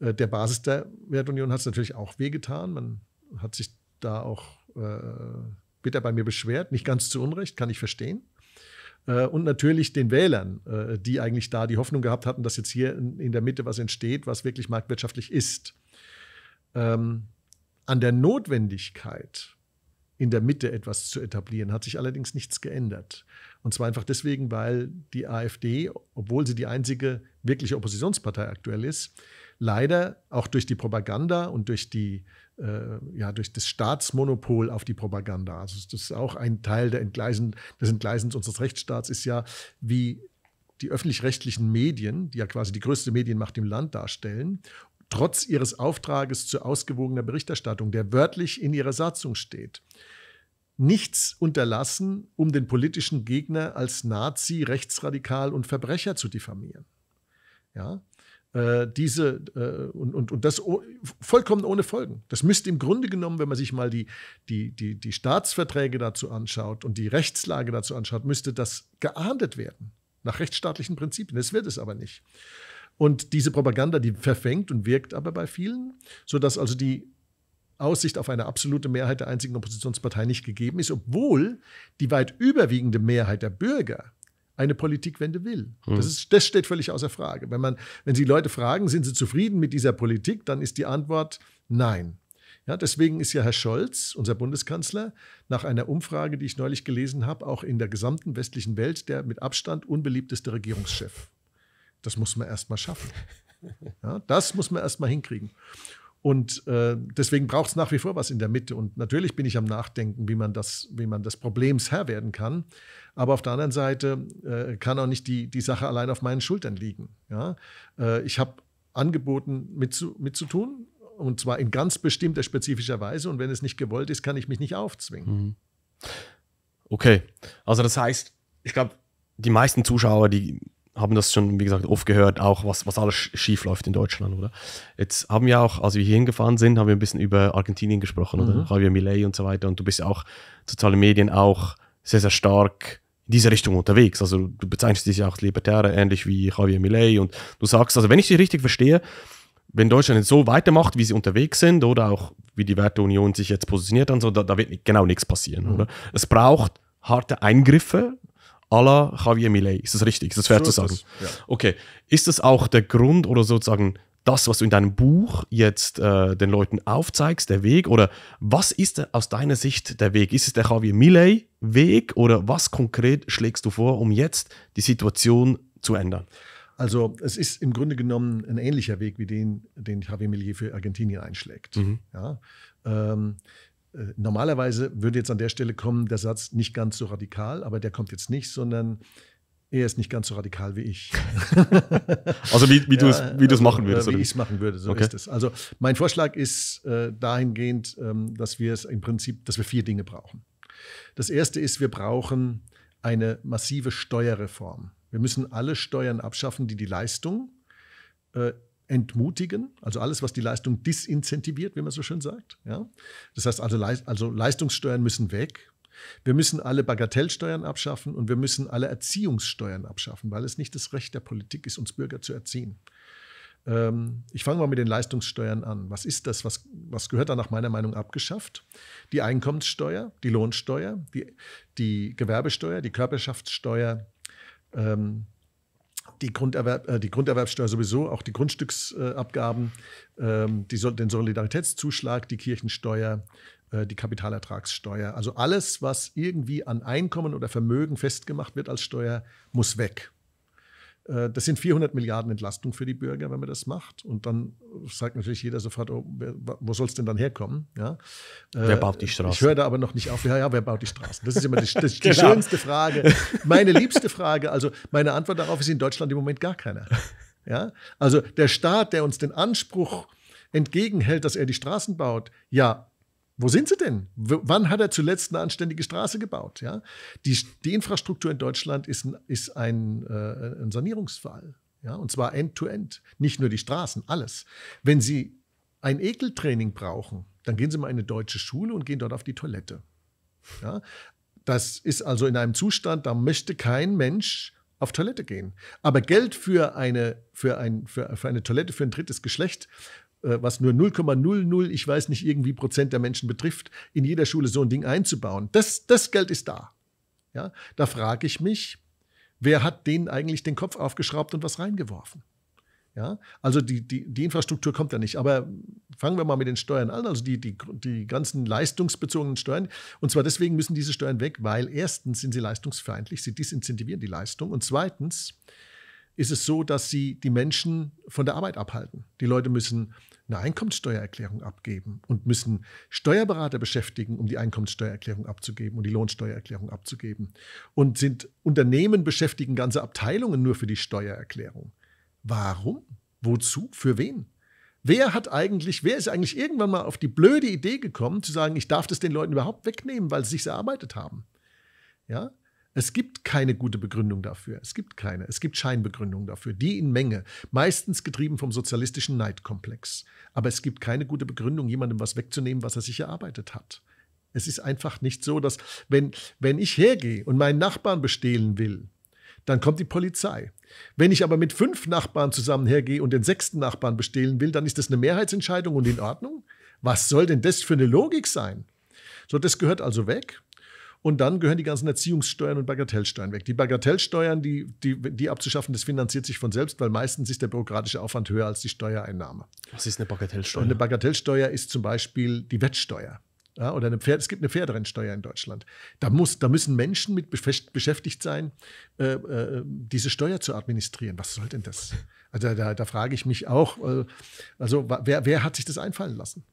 der Basis der Wertunion hat es natürlich auch wehgetan. Man hat sich da auch später bei mir beschwert, nicht ganz zu Unrecht, kann ich verstehen. Äh, und natürlich den Wählern, äh, die eigentlich da die Hoffnung gehabt hatten, dass jetzt hier in der Mitte was entsteht, was wirklich marktwirtschaftlich ist. Ähm, an der Notwendigkeit, in der Mitte etwas zu etablieren, hat sich allerdings nichts geändert. Und zwar einfach deswegen, weil die AfD, obwohl sie die einzige wirkliche Oppositionspartei aktuell ist, leider auch durch die Propaganda und durch, die, äh, ja, durch das Staatsmonopol auf die Propaganda. Also das ist auch ein Teil der Entgleisen, des Entgleisens unseres Rechtsstaats, ist ja, wie die öffentlich-rechtlichen Medien, die ja quasi die größte Medienmacht im Land darstellen, trotz ihres Auftrages zu ausgewogener Berichterstattung, der wörtlich in ihrer Satzung steht, nichts unterlassen, um den politischen Gegner als Nazi, rechtsradikal und Verbrecher zu diffamieren. Ja? äh, diese äh, und, und, und das vollkommen ohne Folgen. Das müsste im Grunde genommen, wenn man sich mal die, die, die, die Staatsverträge dazu anschaut und die Rechtslage dazu anschaut, müsste das geahndet werden nach rechtsstaatlichen Prinzipien. Das wird es aber nicht. Und diese Propaganda, die verfängt und wirkt aber bei vielen, sodass also die Aussicht auf eine absolute Mehrheit der einzigen Oppositionspartei nicht gegeben ist, obwohl die weit überwiegende Mehrheit der Bürger eine Politikwende will. Mhm. Das, ist, das steht völlig außer Frage. Wenn, man, wenn Sie Leute fragen, sind sie zufrieden mit dieser Politik, dann ist die Antwort nein. Ja, deswegen ist ja Herr Scholz, unser Bundeskanzler, nach einer Umfrage, die ich neulich gelesen habe, auch in der gesamten westlichen Welt der mit Abstand unbeliebteste Regierungschef. Das muss man erst mal schaffen. Ja, das muss man erst mal hinkriegen. Und äh, deswegen braucht es nach wie vor was in der Mitte. Und natürlich bin ich am Nachdenken, wie man, das, wie man des Problems Herr werden kann. Aber auf der anderen Seite äh, kann auch nicht die, die Sache allein auf meinen Schultern liegen. Ja? Äh, ich habe angeboten, mitzu, mitzutun. Und zwar in ganz bestimmter spezifischer Weise. Und wenn es nicht gewollt ist, kann ich mich nicht aufzwingen. Mhm. Okay. Also das heißt, ich glaube, die meisten Zuschauer, die haben das schon, wie gesagt, oft gehört, auch was, was alles schief läuft in Deutschland, oder? Jetzt haben wir auch, als wir hier hingefahren sind, haben wir ein bisschen über Argentinien gesprochen, mhm. oder? Javier Milei und so weiter. Und du bist ja auch soziale Medien auch sehr, sehr stark in diese Richtung unterwegs. Also du bezeichnest dich ja auch als Libertäre, ähnlich wie Javier Milei. Und du sagst, also wenn ich dich richtig verstehe, wenn Deutschland jetzt so weitermacht, wie sie unterwegs sind, oder auch wie die Werteunion sich jetzt positioniert, dann so, da, da wird genau nichts passieren, mhm. oder? Es braucht harte Eingriffe Allah Javier Millet. Ist das richtig? Ist das fair so zu sagen? Das, ja. Okay. Ist das auch der Grund oder sozusagen das, was du in deinem Buch jetzt äh, den Leuten aufzeigst, der Weg? Oder was ist aus deiner Sicht der Weg? Ist es der Javier Millet-Weg oder was konkret schlägst du vor, um jetzt die Situation zu ändern? Also es ist im Grunde genommen ein ähnlicher Weg wie den, den Javier Millet für Argentinien einschlägt. Mhm. Ja? Ähm, äh, normalerweise würde jetzt an der Stelle kommen der Satz nicht ganz so radikal, aber der kommt jetzt nicht, sondern er ist nicht ganz so radikal wie ich. also wie, wie ja, du es wie also, machen äh, würdest. Wie ich es machen würde, so okay. ist es. Also mein Vorschlag ist äh, dahingehend, ähm, dass wir es im Prinzip, dass wir vier Dinge brauchen. Das erste ist, wir brauchen eine massive Steuerreform. Wir müssen alle Steuern abschaffen, die die Leistung äh, entmutigen, also alles, was die Leistung disincentiviert, wie man so schön sagt. Ja? Das heißt also, also Leistungssteuern müssen weg. Wir müssen alle Bagatellsteuern abschaffen und wir müssen alle Erziehungssteuern abschaffen, weil es nicht das Recht der Politik ist, uns Bürger zu erziehen. Ähm, ich fange mal mit den Leistungssteuern an. Was ist das? Was, was gehört da nach meiner Meinung abgeschafft? Die Einkommenssteuer, die Lohnsteuer, die, die Gewerbesteuer, die Körperschaftssteuer, ähm, die, Grunderwerb, äh, die Grunderwerbsteuer sowieso, auch die Grundstücksabgaben, ähm, die, den Solidaritätszuschlag, die Kirchensteuer, äh, die Kapitalertragssteuer. Also alles, was irgendwie an Einkommen oder Vermögen festgemacht wird als Steuer, muss weg. Äh, das sind 400 Milliarden Entlastung für die Bürger, wenn man das macht. Und dann sagt natürlich jeder sofort, oh, wo soll es denn dann herkommen? Ja? Äh, wer baut die Straßen? Ich höre da aber noch nicht auf, ja, ja wer baut die Straßen? Das ist immer die, die genau. schönste Frage. Meine liebste Frage, also meine Antwort darauf ist in Deutschland im Moment gar keiner. Ja? Also der Staat, der uns den Anspruch entgegenhält, dass er die Straßen baut, ja, wo sind sie denn? W wann hat er zuletzt eine anständige Straße gebaut? Ja? Die, die Infrastruktur in Deutschland ist ein, ist ein, äh, ein Sanierungsfall. Ja? Und zwar end-to-end. -End. Nicht nur die Straßen, alles. Wenn Sie ein Ekeltraining brauchen, dann gehen Sie mal in eine deutsche Schule und gehen dort auf die Toilette. Ja? Das ist also in einem Zustand, da möchte kein Mensch auf Toilette gehen. Aber Geld für eine, für, ein, für, für eine Toilette für ein drittes Geschlecht äh, was nur 0,00, ich weiß nicht, irgendwie Prozent der Menschen betrifft, in jeder Schule so ein Ding einzubauen. Das, das Geld ist da. Ja, da frage ich mich, wer hat denen eigentlich den Kopf aufgeschraubt und was reingeworfen? Ja, also die, die, die Infrastruktur kommt ja nicht. Aber fangen wir mal mit den Steuern an, also die, die, die ganzen leistungsbezogenen Steuern. Und zwar deswegen müssen diese Steuern weg, weil erstens sind sie leistungsfeindlich, sie disincentivieren die Leistung. Und zweitens ist es so, dass sie die Menschen von der Arbeit abhalten. Die Leute müssen eine Einkommenssteuererklärung abgeben und müssen Steuerberater beschäftigen, um die Einkommenssteuererklärung abzugeben und die Lohnsteuererklärung abzugeben. Und sind Unternehmen beschäftigen ganze Abteilungen nur für die Steuererklärung. Warum? Wozu? Für wen? Wer hat eigentlich, wer ist eigentlich irgendwann mal auf die blöde Idee gekommen, zu sagen, ich darf das den Leuten überhaupt wegnehmen, weil sie sich erarbeitet haben? Ja? Es gibt keine gute Begründung dafür. Es gibt keine. Es gibt Scheinbegründungen dafür. Die in Menge. Meistens getrieben vom sozialistischen Neidkomplex. Aber es gibt keine gute Begründung, jemandem was wegzunehmen, was er sich erarbeitet hat. Es ist einfach nicht so, dass wenn, wenn ich hergehe und meinen Nachbarn bestehlen will, dann kommt die Polizei. Wenn ich aber mit fünf Nachbarn zusammen hergehe und den sechsten Nachbarn bestehlen will, dann ist das eine Mehrheitsentscheidung und in Ordnung. Was soll denn das für eine Logik sein? So, das gehört also weg. Und dann gehören die ganzen Erziehungssteuern und Bagatellsteuern weg. Die Bagatellsteuern, die, die, die abzuschaffen, das finanziert sich von selbst, weil meistens ist der bürokratische Aufwand höher als die Steuereinnahme. Was ist eine Bagatellsteuer? eine Bagatellsteuer ist zum Beispiel die Wettsteuer. Ja, oder eine Pferd, es gibt eine Pferderennsteuer in Deutschland. Da, muss, da müssen Menschen mit beschäftigt sein, äh, äh, diese Steuer zu administrieren. Was soll denn das? Also da, da frage ich mich auch, äh, also wer, wer hat sich das einfallen lassen?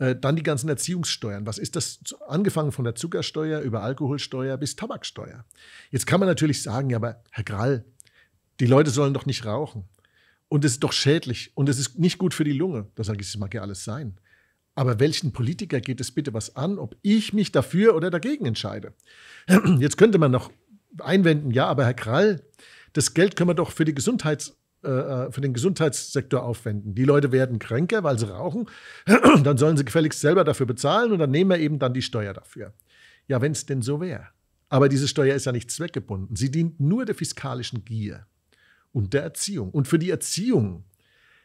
Äh, dann die ganzen Erziehungssteuern. Was ist das? Angefangen von der Zuckersteuer über Alkoholsteuer bis Tabaksteuer. Jetzt kann man natürlich sagen, ja, aber Herr Grall, die Leute sollen doch nicht rauchen. Und es ist doch schädlich und es ist nicht gut für die Lunge. Da sage ich, das mag ja alles sein. Aber welchen Politiker geht es bitte was an, ob ich mich dafür oder dagegen entscheide? Jetzt könnte man noch einwenden, ja, aber Herr Krall, das Geld können wir doch für, Gesundheits, äh, äh, für den Gesundheitssektor aufwenden. Die Leute werden kränker, weil sie rauchen. Dann sollen sie gefälligst selber dafür bezahlen und dann nehmen wir eben dann die Steuer dafür. Ja, wenn es denn so wäre. Aber diese Steuer ist ja nicht zweckgebunden. Sie dient nur der fiskalischen Gier und der Erziehung. Und für die Erziehung,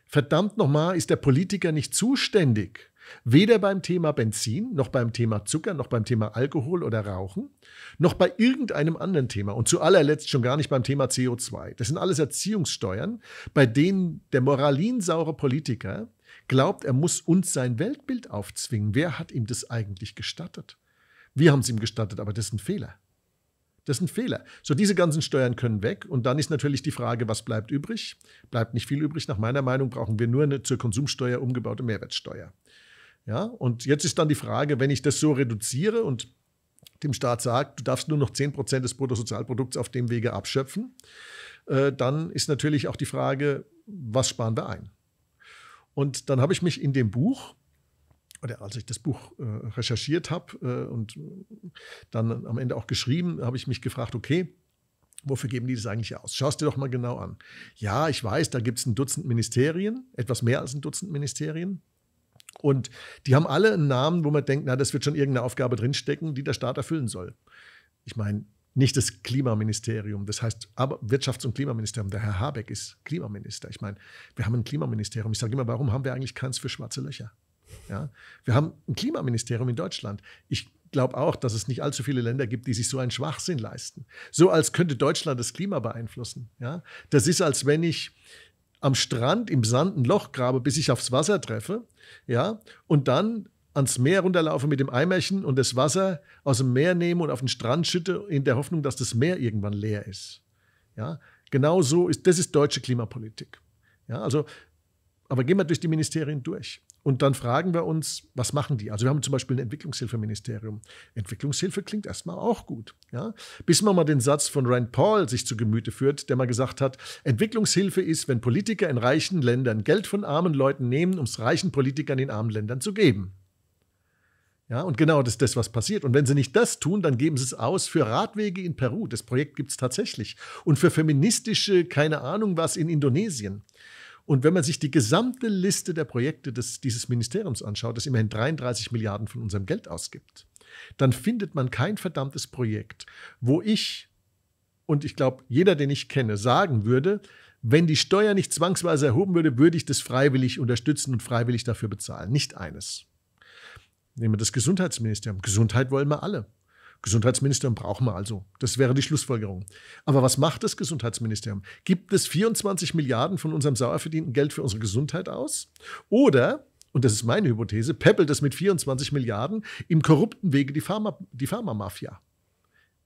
verdammt nochmal, ist der Politiker nicht zuständig. Weder beim Thema Benzin, noch beim Thema Zucker, noch beim Thema Alkohol oder Rauchen, noch bei irgendeinem anderen Thema und zu allerletzt schon gar nicht beim Thema CO2. Das sind alles Erziehungssteuern, bei denen der moralinsaure Politiker glaubt, er muss uns sein Weltbild aufzwingen. Wer hat ihm das eigentlich gestattet? Wir haben es ihm gestattet, aber das ist ein Fehler. Das ist ein Fehler. So, diese ganzen Steuern können weg. Und dann ist natürlich die Frage, was bleibt übrig? Bleibt nicht viel übrig. Nach meiner Meinung brauchen wir nur eine zur Konsumsteuer umgebaute Mehrwertsteuer. Ja, und jetzt ist dann die Frage, wenn ich das so reduziere und dem Staat sage, du darfst nur noch 10 des Bruttosozialprodukts auf dem Wege abschöpfen, äh, dann ist natürlich auch die Frage, was sparen wir ein? Und dann habe ich mich in dem Buch, oder als ich das Buch äh, recherchiert habe äh, und dann am Ende auch geschrieben, habe ich mich gefragt, okay, wofür geben die das eigentlich aus? Schau es dir doch mal genau an. Ja, ich weiß, da gibt es ein Dutzend Ministerien, etwas mehr als ein Dutzend Ministerien. Und die haben alle einen Namen, wo man denkt, na, das wird schon irgendeine Aufgabe drinstecken, die der Staat erfüllen soll. Ich meine, nicht das Klimaministerium, das heißt aber Wirtschafts- und Klimaministerium. Der Herr Habeck ist Klimaminister. Ich meine, wir haben ein Klimaministerium. Ich sage immer, warum haben wir eigentlich keins für schwarze Löcher? Ja? Wir haben ein Klimaministerium in Deutschland. Ich glaube auch, dass es nicht allzu viele Länder gibt, die sich so einen Schwachsinn leisten. So als könnte Deutschland das Klima beeinflussen. Ja? Das ist, als wenn ich am Strand im Sand ein Loch grabe, bis ich aufs Wasser treffe, ja, und dann ans Meer runterlaufe mit dem Eimerchen und das Wasser aus dem Meer nehme und auf den Strand schütte, in der Hoffnung, dass das Meer irgendwann leer ist. Ja, genau so ist, das ist deutsche Klimapolitik. Ja, also, aber gehen wir durch die Ministerien durch. Und dann fragen wir uns, was machen die? Also wir haben zum Beispiel ein Entwicklungshilfeministerium. Entwicklungshilfe klingt erstmal auch gut. Ja? Bis man mal den Satz von Rand Paul sich zu Gemüte führt, der mal gesagt hat, Entwicklungshilfe ist, wenn Politiker in reichen Ländern Geld von armen Leuten nehmen, um es reichen Politikern in armen Ländern zu geben. Ja, und genau das ist das, was passiert. Und wenn sie nicht das tun, dann geben sie es aus für Radwege in Peru. Das Projekt gibt es tatsächlich. Und für feministische, keine Ahnung was, in Indonesien. Und wenn man sich die gesamte Liste der Projekte des, dieses Ministeriums anschaut, das immerhin 33 Milliarden von unserem Geld ausgibt, dann findet man kein verdammtes Projekt, wo ich und ich glaube, jeder, den ich kenne, sagen würde, wenn die Steuer nicht zwangsweise erhoben würde, würde ich das freiwillig unterstützen und freiwillig dafür bezahlen. Nicht eines. Nehmen wir das Gesundheitsministerium. Gesundheit wollen wir alle. Gesundheitsministerium brauchen wir also. Das wäre die Schlussfolgerung. Aber was macht das Gesundheitsministerium? Gibt es 24 Milliarden von unserem sauer verdienten Geld für unsere Gesundheit aus? Oder, und das ist meine Hypothese, peppelt es mit 24 Milliarden im korrupten Wege die, Pharma, die Pharmamafia?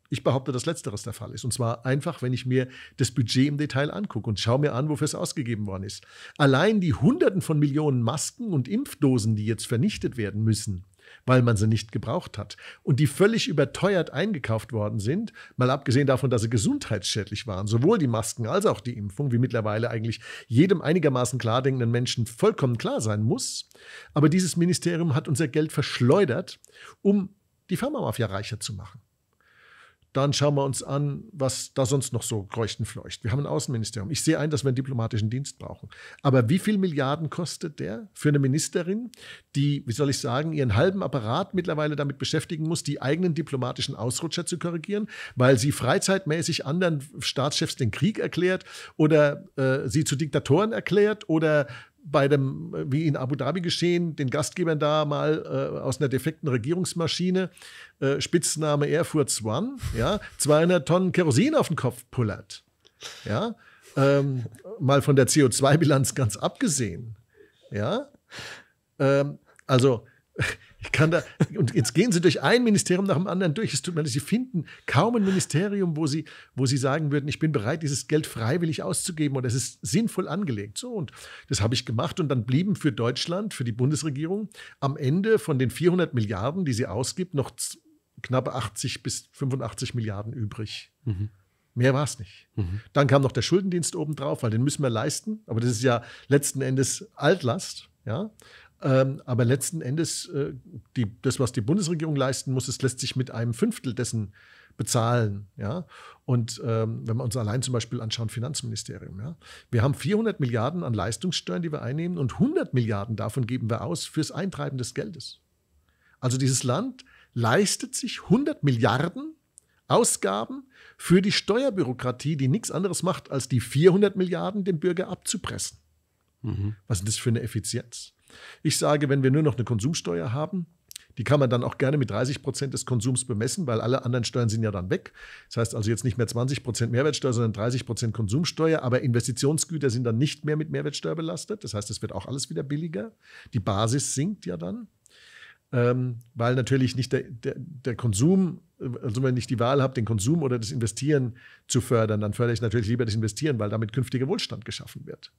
Ich behaupte, dass letzteres der Fall ist. Und zwar einfach, wenn ich mir das Budget im Detail angucke und schaue mir an, wofür es ausgegeben worden ist. Allein die Hunderten von Millionen Masken und Impfdosen, die jetzt vernichtet werden müssen, weil man sie nicht gebraucht hat und die völlig überteuert eingekauft worden sind, mal abgesehen davon, dass sie gesundheitsschädlich waren, sowohl die Masken als auch die Impfung, wie mittlerweile eigentlich jedem einigermaßen klar denkenden Menschen vollkommen klar sein muss. Aber dieses Ministerium hat unser Geld verschleudert, um die Pharmamafia reicher zu machen. Dann schauen wir uns an, was da sonst noch so fleucht. Wir haben ein Außenministerium. Ich sehe ein, dass wir einen diplomatischen Dienst brauchen. Aber wie viel Milliarden kostet der für eine Ministerin, die, wie soll ich sagen, ihren halben Apparat mittlerweile damit beschäftigen muss, die eigenen diplomatischen Ausrutscher zu korrigieren, weil sie freizeitmäßig anderen Staatschefs den Krieg erklärt oder äh, sie zu Diktatoren erklärt oder bei dem, wie in Abu Dhabi geschehen, den Gastgebern da mal äh, aus einer defekten Regierungsmaschine, äh, Spitzname Force One, ja, 200 Tonnen Kerosin auf den Kopf pullert. Ja, ähm, mal von der CO2-Bilanz ganz abgesehen. Ja, ähm, also ich kann da, und jetzt gehen sie durch ein Ministerium nach dem anderen durch. Es tut mir leid, sie finden kaum ein Ministerium, wo sie, wo sie sagen würden, ich bin bereit, dieses Geld freiwillig auszugeben und es ist sinnvoll angelegt. So, und das habe ich gemacht. Und dann blieben für Deutschland, für die Bundesregierung am Ende von den 400 Milliarden, die sie ausgibt, noch knappe 80 bis 85 Milliarden übrig. Mhm. Mehr war es nicht. Mhm. Dann kam noch der Schuldendienst obendrauf, weil den müssen wir leisten. Aber das ist ja letzten Endes Altlast. Ja? Ähm, aber letzten Endes, äh, die, das, was die Bundesregierung leisten muss, es lässt sich mit einem Fünftel dessen bezahlen. Ja? Und ähm, wenn wir uns allein zum Beispiel anschauen, Finanzministerium. Ja? Wir haben 400 Milliarden an Leistungssteuern, die wir einnehmen und 100 Milliarden davon geben wir aus fürs Eintreiben des Geldes. Also dieses Land leistet sich 100 Milliarden Ausgaben für die Steuerbürokratie, die nichts anderes macht, als die 400 Milliarden dem Bürger abzupressen. Mhm. Was ist das für eine Effizienz? Ich sage, wenn wir nur noch eine Konsumsteuer haben, die kann man dann auch gerne mit 30 Prozent des Konsums bemessen, weil alle anderen Steuern sind ja dann weg. Das heißt also jetzt nicht mehr 20 Prozent Mehrwertsteuer, sondern 30 Prozent Konsumsteuer. Aber Investitionsgüter sind dann nicht mehr mit Mehrwertsteuer belastet. Das heißt, es wird auch alles wieder billiger. Die Basis sinkt ja dann. Ähm, weil natürlich nicht der, der, der Konsum, also wenn ich die Wahl habe, den Konsum oder das Investieren zu fördern, dann fördere ich natürlich lieber das Investieren, weil damit künftiger Wohlstand geschaffen wird.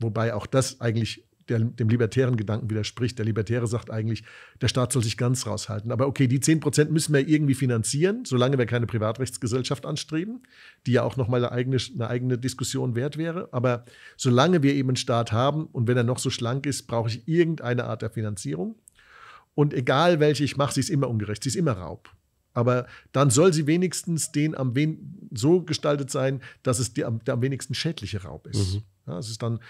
Wobei auch das eigentlich der, dem libertären Gedanken widerspricht. Der Libertäre sagt eigentlich, der Staat soll sich ganz raushalten. Aber okay, die 10 müssen wir irgendwie finanzieren, solange wir keine Privatrechtsgesellschaft anstreben, die ja auch nochmal eine eigene, eine eigene Diskussion wert wäre. Aber solange wir eben einen Staat haben und wenn er noch so schlank ist, brauche ich irgendeine Art der Finanzierung. Und egal welche ich mache, sie ist immer ungerecht, sie ist immer Raub. Aber dann soll sie wenigstens den am wen so gestaltet sein, dass es der, der am wenigsten schädliche Raub ist. Mhm. Ja, es ist dann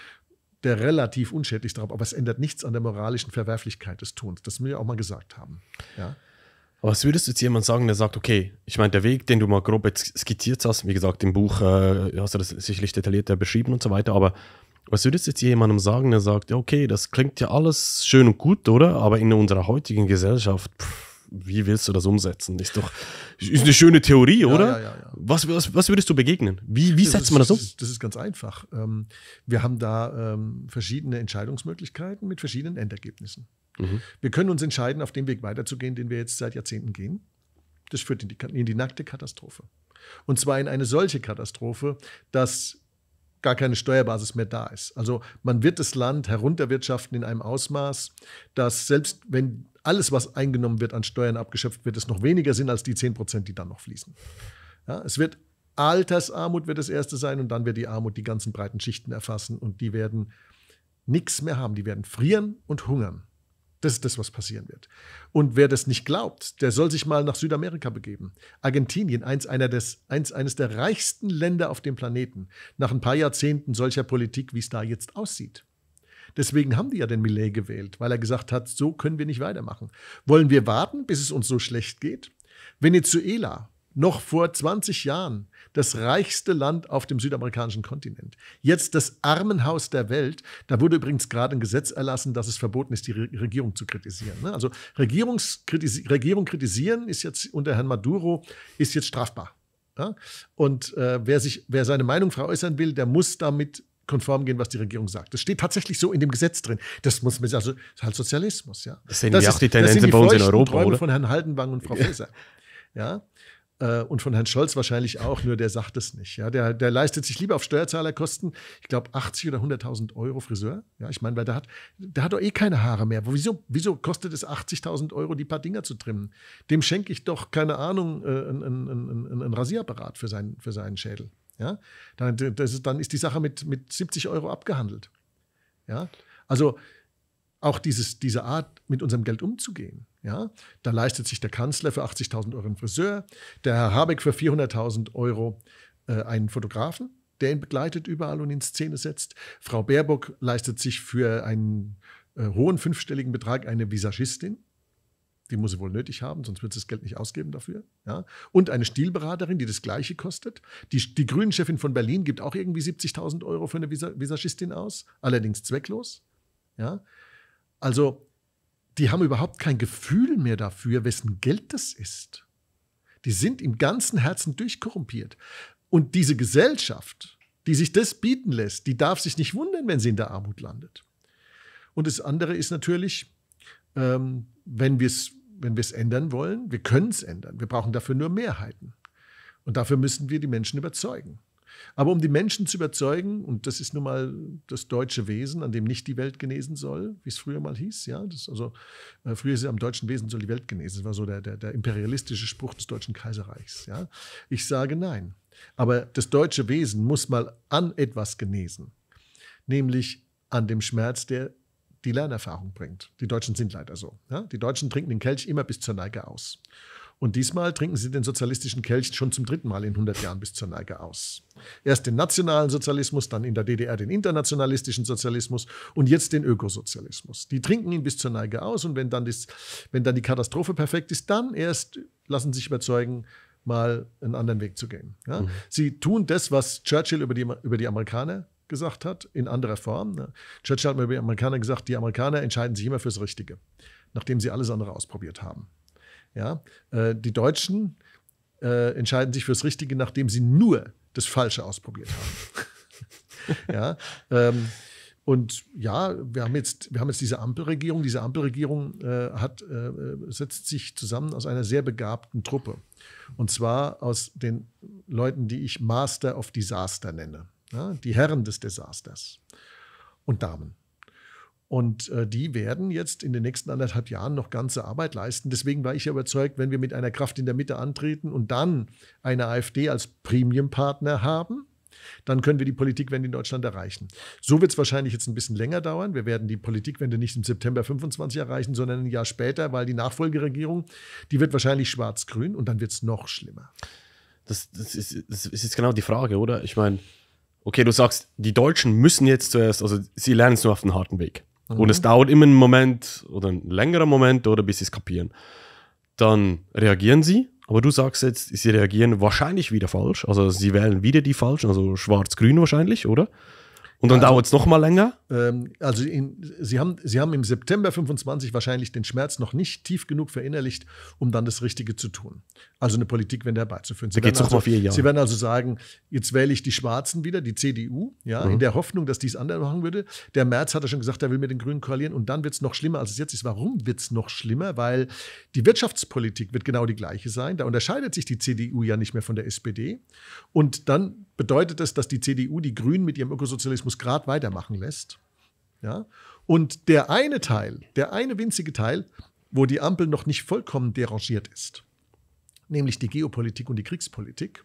der relativ unschädlich drauf, aber es ändert nichts an der moralischen Verwerflichkeit des Tuns. Das müssen wir auch mal gesagt haben. Ja. Aber was würdest du jetzt jemand sagen, der sagt, okay, ich meine, der Weg, den du mal grob jetzt skizziert hast, wie gesagt, im Buch äh, hast du das sicherlich detaillierter beschrieben und so weiter, aber was würdest du jetzt jemandem sagen, der sagt, ja, okay, das klingt ja alles schön und gut, oder? Aber in unserer heutigen Gesellschaft, pff, wie willst du das umsetzen? Ist doch ist eine schöne Theorie, ja, oder? Ja, ja, ja. Was, was, was, würdest du begegnen? Wie, wie setzt ist, man das um? Das ist, das ist ganz einfach. Ähm, wir haben da ähm, verschiedene Entscheidungsmöglichkeiten mit verschiedenen Endergebnissen. Mhm. Wir können uns entscheiden, auf dem Weg weiterzugehen, den wir jetzt seit Jahrzehnten gehen. Das führt in die, in die nackte Katastrophe. Und zwar in eine solche Katastrophe, dass gar keine Steuerbasis mehr da ist. Also man wird das Land herunterwirtschaften in einem Ausmaß, dass selbst wenn alles, was eingenommen wird an Steuern abgeschöpft wird, es noch weniger sind als die 10 Prozent, die dann noch fließen. Ja, es wird Altersarmut wird das erste sein und dann wird die Armut die ganzen breiten Schichten erfassen und die werden nichts mehr haben. Die werden frieren und hungern. Das ist das, was passieren wird. Und wer das nicht glaubt, der soll sich mal nach Südamerika begeben. Argentinien, eins, des, eins eines der reichsten Länder auf dem Planeten, nach ein paar Jahrzehnten solcher Politik, wie es da jetzt aussieht. Deswegen haben die ja den Millet gewählt, weil er gesagt hat, so können wir nicht weitermachen. Wollen wir warten, bis es uns so schlecht geht? Venezuela, noch vor 20 Jahren das reichste Land auf dem südamerikanischen Kontinent. Jetzt das Armenhaus der Welt. Da wurde übrigens gerade ein Gesetz erlassen, dass es verboten ist, die Regierung zu kritisieren. Ne? Also Regierungskritis Regierung kritisieren ist jetzt unter Herrn Maduro ist jetzt strafbar. Und äh, wer, sich, wer seine Meinung veräußern will, der muss damit konform gehen, was die Regierung sagt. Das steht tatsächlich so in dem Gesetz drin. Das muss man also das ist halt Sozialismus, ja. Das sehen das wir ist, auch die Tendenzen bei uns in Europa, Träume oder? von Herrn Haldenwang und Frau ja. Faeser. Ja. Äh, und von Herrn Scholz wahrscheinlich auch, nur der sagt es nicht. Ja, der, der leistet sich lieber auf Steuerzahlerkosten, ich glaube 80 oder 100.000 Euro Friseur. Ja, ich meine, weil der hat, der hat doch eh keine Haare mehr. Wieso, wieso kostet es 80.000 Euro, die paar Dinger zu trimmen? Dem schenke ich doch, keine Ahnung, äh, einen, einen, einen, einen Rasierapparat für seinen, für seinen Schädel. Ja? Dann, das, dann ist die Sache mit, mit 70 Euro abgehandelt. Ja? Also auch dieses, diese Art, mit unserem Geld umzugehen. Ja? Da leistet sich der Kanzler für 80.000 Euro einen Friseur, der Herr Habeck für 400.000 Euro äh, einen Fotografen, der ihn begleitet überall und in Szene setzt. Frau Baerbock leistet sich für einen äh, hohen fünfstelligen Betrag eine Visagistin die muss sie wohl nötig haben, sonst wird sie das Geld nicht ausgeben dafür. Ja? Und eine Stilberaterin, die das Gleiche kostet. Die, die Grünen-Chefin von Berlin gibt auch irgendwie 70.000 Euro für eine Visagistin aus, allerdings zwecklos. Ja? Also, die haben überhaupt kein Gefühl mehr dafür, wessen Geld das ist. Die sind im ganzen Herzen durchkorrumpiert. Und diese Gesellschaft, die sich das bieten lässt, die darf sich nicht wundern, wenn sie in der Armut landet. Und das andere ist natürlich, ähm, wenn wir es wenn wir es ändern wollen, wir können es ändern. Wir brauchen dafür nur Mehrheiten. Und dafür müssen wir die Menschen überzeugen. Aber um die Menschen zu überzeugen, und das ist nun mal das deutsche Wesen, an dem nicht die Welt genesen soll, wie es früher mal hieß, ja, das, also äh, früher ist es am deutschen Wesen soll die Welt genesen, das war so der, der, der imperialistische Spruch des Deutschen Kaiserreichs, ja. Ich sage nein. Aber das deutsche Wesen muss mal an etwas genesen, nämlich an dem Schmerz, der die Lernerfahrung bringt. Die Deutschen sind leider so. Ja? Die Deutschen trinken den Kelch immer bis zur Neige aus. Und diesmal trinken sie den sozialistischen Kelch schon zum dritten Mal in 100 Jahren bis zur Neige aus. Erst den nationalen Sozialismus, dann in der DDR den internationalistischen Sozialismus und jetzt den Ökosozialismus. Die trinken ihn bis zur Neige aus und wenn dann, das, wenn dann die Katastrophe perfekt ist, dann erst lassen sie sich überzeugen, mal einen anderen Weg zu gehen. Ja? Mhm. Sie tun das, was Churchill über die, über die Amerikaner gesagt hat, in anderer Form. Ne? Churchill hat mir über die Amerikaner gesagt, die Amerikaner entscheiden sich immer fürs Richtige, nachdem sie alles andere ausprobiert haben. Ja? Äh, die Deutschen äh, entscheiden sich fürs Richtige, nachdem sie nur das Falsche ausprobiert haben. ja? Ähm, und ja, wir haben jetzt, wir haben jetzt diese Ampelregierung. Diese Ampelregierung äh, hat, setzt sich zusammen aus einer sehr begabten Truppe. Und zwar aus den Leuten, die ich Master of Disaster nenne ja, ne? die Herren des Desasters und Damen. Und äh, die werden jetzt in den nächsten anderthalb Jahren noch ganze Arbeit leisten. Deswegen war ich ja überzeugt, wenn wir mit einer Kraft in der Mitte antreten und dann eine AfD als Premium-Partner haben, dann können wir die Politikwende in Deutschland erreichen. So wird es wahrscheinlich jetzt ein bisschen länger dauern. Wir werden die Politikwende nicht im September 25 erreichen, sondern ein Jahr später, weil die Nachfolgeregierung, die wird wahrscheinlich schwarz-grün und dann wird es noch schlimmer. Das, das, ist, das ist jetzt genau die Frage, oder? Ich meine, okay, du sagst, die Deutschen müssen jetzt zuerst, also sie lernen es nur auf den harten Weg. Mhm. Und es dauert immer einen Moment oder einen längeren Moment oder bis sie es kapieren. Dann reagieren sie, aber du sagst jetzt, sie reagieren wahrscheinlich wieder falsch. Also sie wählen wieder die falschen, also schwarz-grün wahrscheinlich, oder? Und dann also, dauert es nochmal länger? Ähm, also in, sie, haben, sie haben im September 25 wahrscheinlich den Schmerz noch nicht tief genug verinnerlicht, um dann das Richtige zu tun also eine Politikwende herbeizuführen. Sie, da werden also, vier Jahre. Sie werden also sagen, jetzt wähle ich die Schwarzen wieder, die CDU, ja, mhm. in der Hoffnung, dass dies anders machen würde. Der März hat ja schon gesagt, er will mit den Grünen koalieren und dann wird es noch schlimmer, als es jetzt ist. Warum wird es noch schlimmer? Weil die Wirtschaftspolitik wird genau die gleiche sein. Da unterscheidet sich die CDU ja nicht mehr von der SPD. Und dann bedeutet das, dass die CDU die Grünen mit ihrem Ökosozialismus gerade weitermachen lässt. Ja? Und der eine Teil, der eine winzige Teil, wo die Ampel noch nicht vollkommen derangiert ist, nämlich die Geopolitik und die Kriegspolitik,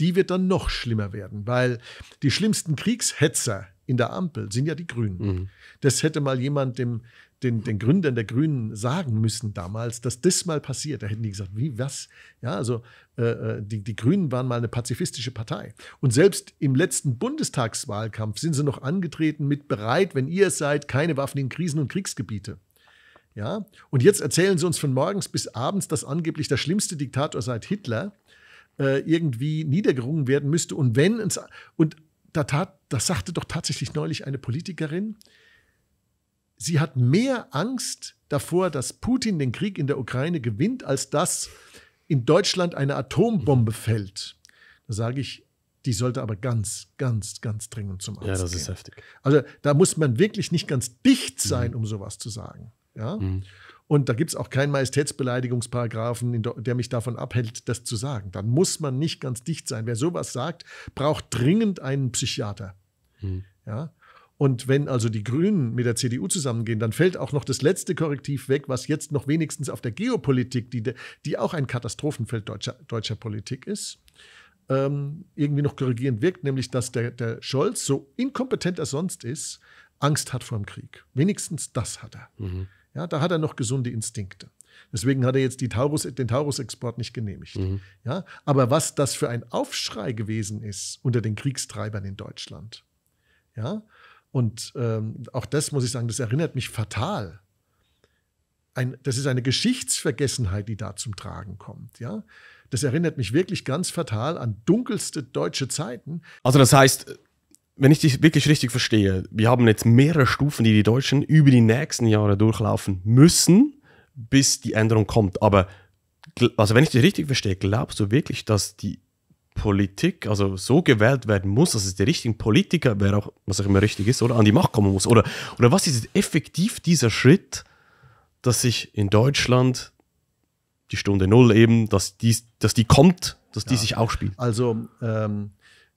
die wird dann noch schlimmer werden, weil die schlimmsten Kriegshetzer in der Ampel sind ja die Grünen. Mhm. Das hätte mal jemand dem, den, den Gründern der Grünen sagen müssen damals, dass das mal passiert. Da hätten die gesagt, wie, was? Ja, also äh, äh die, die Grünen waren mal eine pazifistische Partei. Und selbst im letzten Bundestagswahlkampf sind sie noch angetreten mit bereit, wenn ihr seid, keine Waffen in Krisen und Kriegsgebiete. Ja? Und jetzt erzählen sie uns von morgens bis abends, dass angeblich der schlimmste Diktator seit Hitler äh, irgendwie niedergerungen werden müsste. Und wenn es, und da tat, das sagte doch tatsächlich neulich eine Politikerin, sie hat mehr Angst davor, dass Putin den Krieg in der Ukraine gewinnt, als dass in Deutschland eine Atombombe fällt. Da sage ich, die sollte aber ganz, ganz, ganz dringend zum Arzt gehen. Ja, das gehen. ist heftig. Also da muss man wirklich nicht ganz dicht sein, mhm. um sowas zu sagen. Ja? Mhm. Und da gibt es auch keinen Majestätsbeleidigungsparagrafen, der mich davon abhält, das zu sagen. Dann muss man nicht ganz dicht sein. Wer sowas sagt, braucht dringend einen Psychiater. Mhm. Ja? Und wenn also die Grünen mit der CDU zusammengehen, dann fällt auch noch das letzte Korrektiv weg, was jetzt noch wenigstens auf der Geopolitik, die, die auch ein Katastrophenfeld deutscher, deutscher Politik ist, ähm, irgendwie noch korrigierend wirkt, nämlich dass der, der Scholz, so inkompetent er sonst ist, Angst hat vor dem Krieg. Wenigstens das hat er. Mhm. Ja, da hat er noch gesunde Instinkte. Deswegen hat er jetzt Taurus, den Taurus-Export nicht genehmigt. Mhm. Ja, aber was das für ein Aufschrei gewesen ist unter den Kriegstreibern in Deutschland. Ja, und ähm, auch das muss ich sagen, das erinnert mich fatal. Ein, das ist eine Geschichtsvergessenheit, die da zum Tragen kommt. Ja, das erinnert mich wirklich ganz fatal an dunkelste deutsche Zeiten. Also das heißt, wenn ich dich wirklich richtig verstehe, wir haben jetzt mehrere Stufen, die die Deutschen über die nächsten Jahre durchlaufen müssen, bis die Änderung kommt. Aber also wenn ich dich richtig verstehe, glaubst du wirklich, dass die Politik also so gewählt werden muss, dass es die richtigen Politiker, wer auch, was auch immer richtig ist, oder an die Macht kommen muss? Oder, oder was ist effektiv dieser Schritt, dass sich in Deutschland die Stunde Null eben, dass die, dass die kommt, dass ja. die sich auch spielt? Also ähm,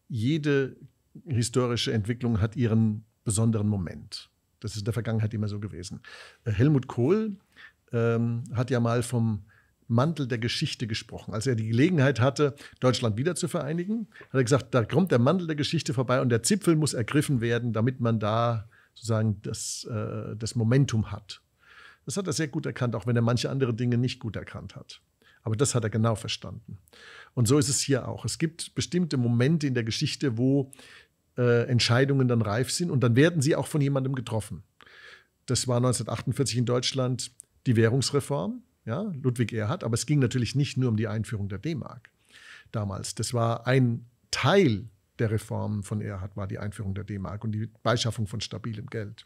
jede historische Entwicklung hat ihren besonderen Moment. Das ist in der Vergangenheit immer so gewesen. Äh, Helmut Kohl ähm, hat ja mal vom Mantel der Geschichte gesprochen. Als er die Gelegenheit hatte, Deutschland wieder zu vereinigen, hat er gesagt, da kommt der Mantel der Geschichte vorbei und der Zipfel muss ergriffen werden, damit man da sozusagen das, äh, das Momentum hat. Das hat er sehr gut erkannt, auch wenn er manche andere Dinge nicht gut erkannt hat. Aber das hat er genau verstanden. Und so ist es hier auch. Es gibt bestimmte Momente in der Geschichte, wo äh, Entscheidungen dann reif sind und dann werden sie auch von jemandem getroffen. Das war 1948 in Deutschland die Währungsreform, ja, Ludwig Erhard, aber es ging natürlich nicht nur um die Einführung der D-Mark damals. Das war ein Teil der Reformen von Erhard, war die Einführung der D-Mark und die Beischaffung von stabilem Geld.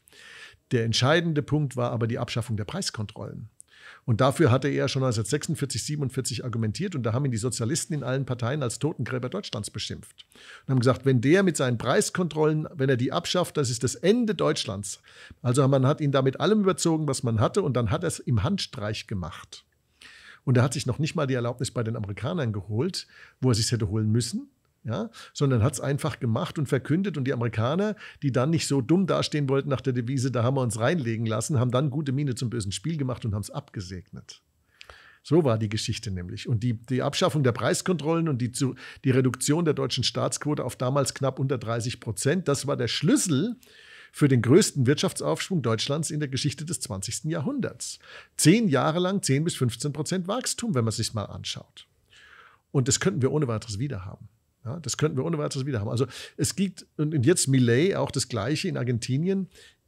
Der entscheidende Punkt war aber die Abschaffung der Preiskontrollen. Und dafür hatte er schon 1946, 47 argumentiert und da haben ihn die Sozialisten in allen Parteien als Totengräber Deutschlands beschimpft. Und haben gesagt, wenn der mit seinen Preiskontrollen, wenn er die abschafft, das ist das Ende Deutschlands. Also man hat ihn da mit allem überzogen, was man hatte und dann hat er es im Handstreich gemacht. Und er hat sich noch nicht mal die Erlaubnis bei den Amerikanern geholt, wo er sich hätte holen müssen ja, sondern hat es einfach gemacht und verkündet. Und die Amerikaner, die dann nicht so dumm dastehen wollten nach der Devise, da haben wir uns reinlegen lassen, haben dann gute Miene zum bösen Spiel gemacht und haben es abgesegnet. So war die Geschichte nämlich. Und die, die Abschaffung der Preiskontrollen und die, die Reduktion der deutschen Staatsquote auf damals knapp unter 30 Prozent, das war der Schlüssel für den größten Wirtschaftsaufschwung Deutschlands in der Geschichte des 20. Jahrhunderts. Zehn Jahre lang 10 bis 15 Prozent Wachstum, wenn man es sich mal anschaut. Und das könnten wir ohne weiteres wieder haben. Ja, das könnten wir ohne weiteres wieder haben. Also es gibt, und jetzt Millet, auch das Gleiche in Argentinien.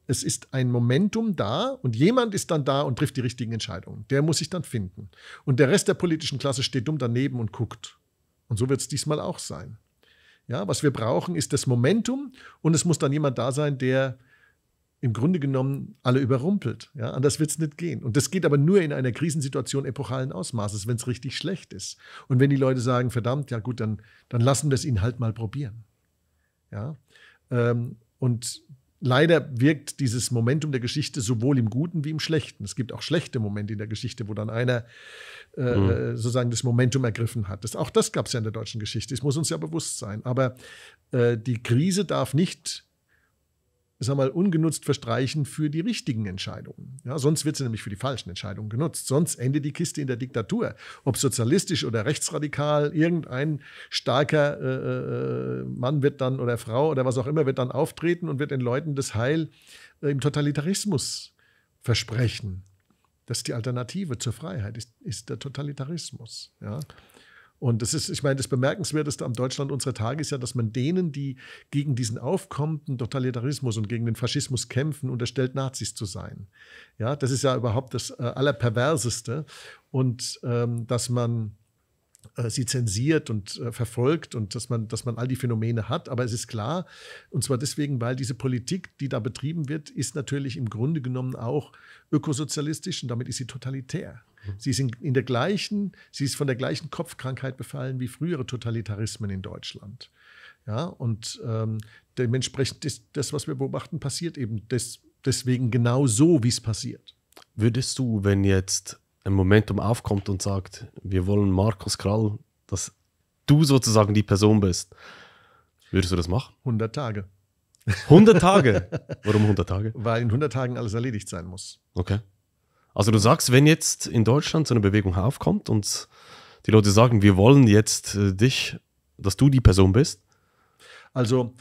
Es ist ein Momentum da und jemand ist dann da und trifft die richtigen Entscheidungen. Der muss sich dann finden. Und der Rest der politischen Klasse steht dumm daneben und guckt. Und so wird es diesmal auch sein. Ja, was wir brauchen, ist das Momentum und es muss dann jemand da sein, der im Grunde genommen alle überrumpelt. Ja? Anders wird es nicht gehen. Und das geht aber nur in einer Krisensituation epochalen Ausmaßes, wenn es richtig schlecht ist. Und wenn die Leute sagen, verdammt, ja gut, dann, dann lassen wir es ihnen halt mal probieren. Ja? Ähm, und leider wirkt dieses Momentum der Geschichte sowohl im Guten wie im Schlechten. Es gibt auch schlechte Momente in der Geschichte, wo dann einer äh, mhm. Äh, sozusagen das Momentum ergriffen hat. Das, auch das gab es ja in der deutschen Geschichte. Es muss uns ja bewusst sein. Aber äh, die Krise darf nicht sag mal, ungenutzt verstreichen für die richtigen Entscheidungen. Ja, sonst wird sie nämlich für die falschen Entscheidungen genutzt. Sonst endet die Kiste in der Diktatur. Ob sozialistisch oder rechtsradikal, irgendein starker äh, äh, Mann wird dann oder Frau oder was auch immer wird dann auftreten und wird den Leuten das Heil äh, im Totalitarismus versprechen. Das ist die Alternative zur Freiheit, ist, ist der Totalitarismus. Ja. Und das ist, ich meine, das Bemerkenswerteste am Deutschland unserer Tage ist ja, dass man denen, die gegen diesen aufkommenden Totalitarismus und gegen den Faschismus kämpfen, unterstellt, Nazis zu sein. Ja, das ist ja überhaupt das äh, Allerperverseste. Und ähm, dass man äh, sie zensiert und äh, verfolgt und dass man, dass man all die Phänomene hat. Aber es ist klar, und zwar deswegen, weil diese Politik, die da betrieben wird, ist natürlich im Grunde genommen auch ökosozialistisch und damit ist sie totalitär. Mhm. Sie ist in, in der gleichen, sie ist von der gleichen Kopfkrankheit befallen wie frühere Totalitarismen in Deutschland. Ja, und ähm, dementsprechend ist das, was wir beobachten, passiert eben des, deswegen genau so, wie es passiert. Würdest du, wenn jetzt ein Momentum aufkommt und sagt, wir wollen Markus Krall, dass du sozusagen die Person bist, würdest du das machen? 100 Tage. 100 Tage? Warum 100 Tage? Weil in 100 Tagen alles erledigt sein muss. Okay. Also du sagst, wenn jetzt in Deutschland so eine Bewegung aufkommt und die Leute sagen, wir wollen jetzt äh, dich, dass du die Person bist? Also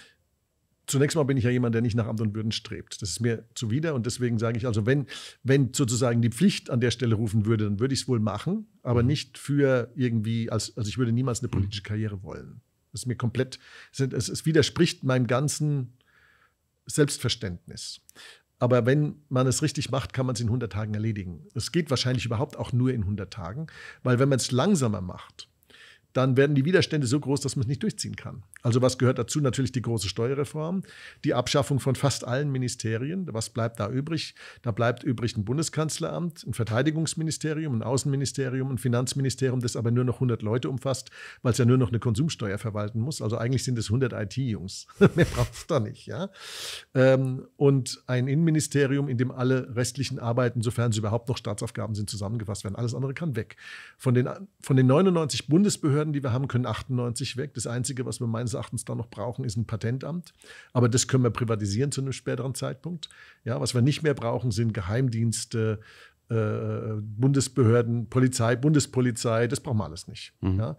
zunächst mal bin ich ja jemand, der nicht nach Amt und Würden strebt. Das ist mir zuwider und deswegen sage ich also, wenn, wenn sozusagen die Pflicht an der Stelle rufen würde, dann würde ich es wohl machen, aber mhm. nicht für irgendwie, als, also ich würde niemals eine mhm. politische Karriere wollen. Das ist mir komplett, es, es widerspricht meinem ganzen Selbstverständnis. Aber wenn man es richtig macht, kann man es in 100 Tagen erledigen. Es geht wahrscheinlich überhaupt auch nur in 100 Tagen, weil wenn man es langsamer macht, dann werden die Widerstände so groß, dass man es nicht durchziehen kann. Also was gehört dazu? Natürlich die große Steuerreform, die Abschaffung von fast allen Ministerien. Was bleibt da übrig? Da bleibt übrig ein Bundeskanzleramt, ein Verteidigungsministerium, ein Außenministerium, ein Finanzministerium, das aber nur noch 100 Leute umfasst, weil es ja nur noch eine Konsumsteuer verwalten muss. Also eigentlich sind es 100 IT-Jungs. Mehr braucht es da nicht. Ja? Ähm, und ein Innenministerium, in dem alle restlichen Arbeiten, sofern sie überhaupt noch Staatsaufgaben sind, zusammengefasst werden. Alles andere kann weg. Von den, von den 99 Bundesbehörden Behörden, die wir haben, können 98 weg. Das Einzige, was wir meines Erachtens da noch brauchen, ist ein Patentamt. Aber das können wir privatisieren zu einem späteren Zeitpunkt. Ja, was wir nicht mehr brauchen, sind Geheimdienste, äh, Bundesbehörden, Polizei, Bundespolizei, das brauchen wir alles nicht. Mhm. Ja.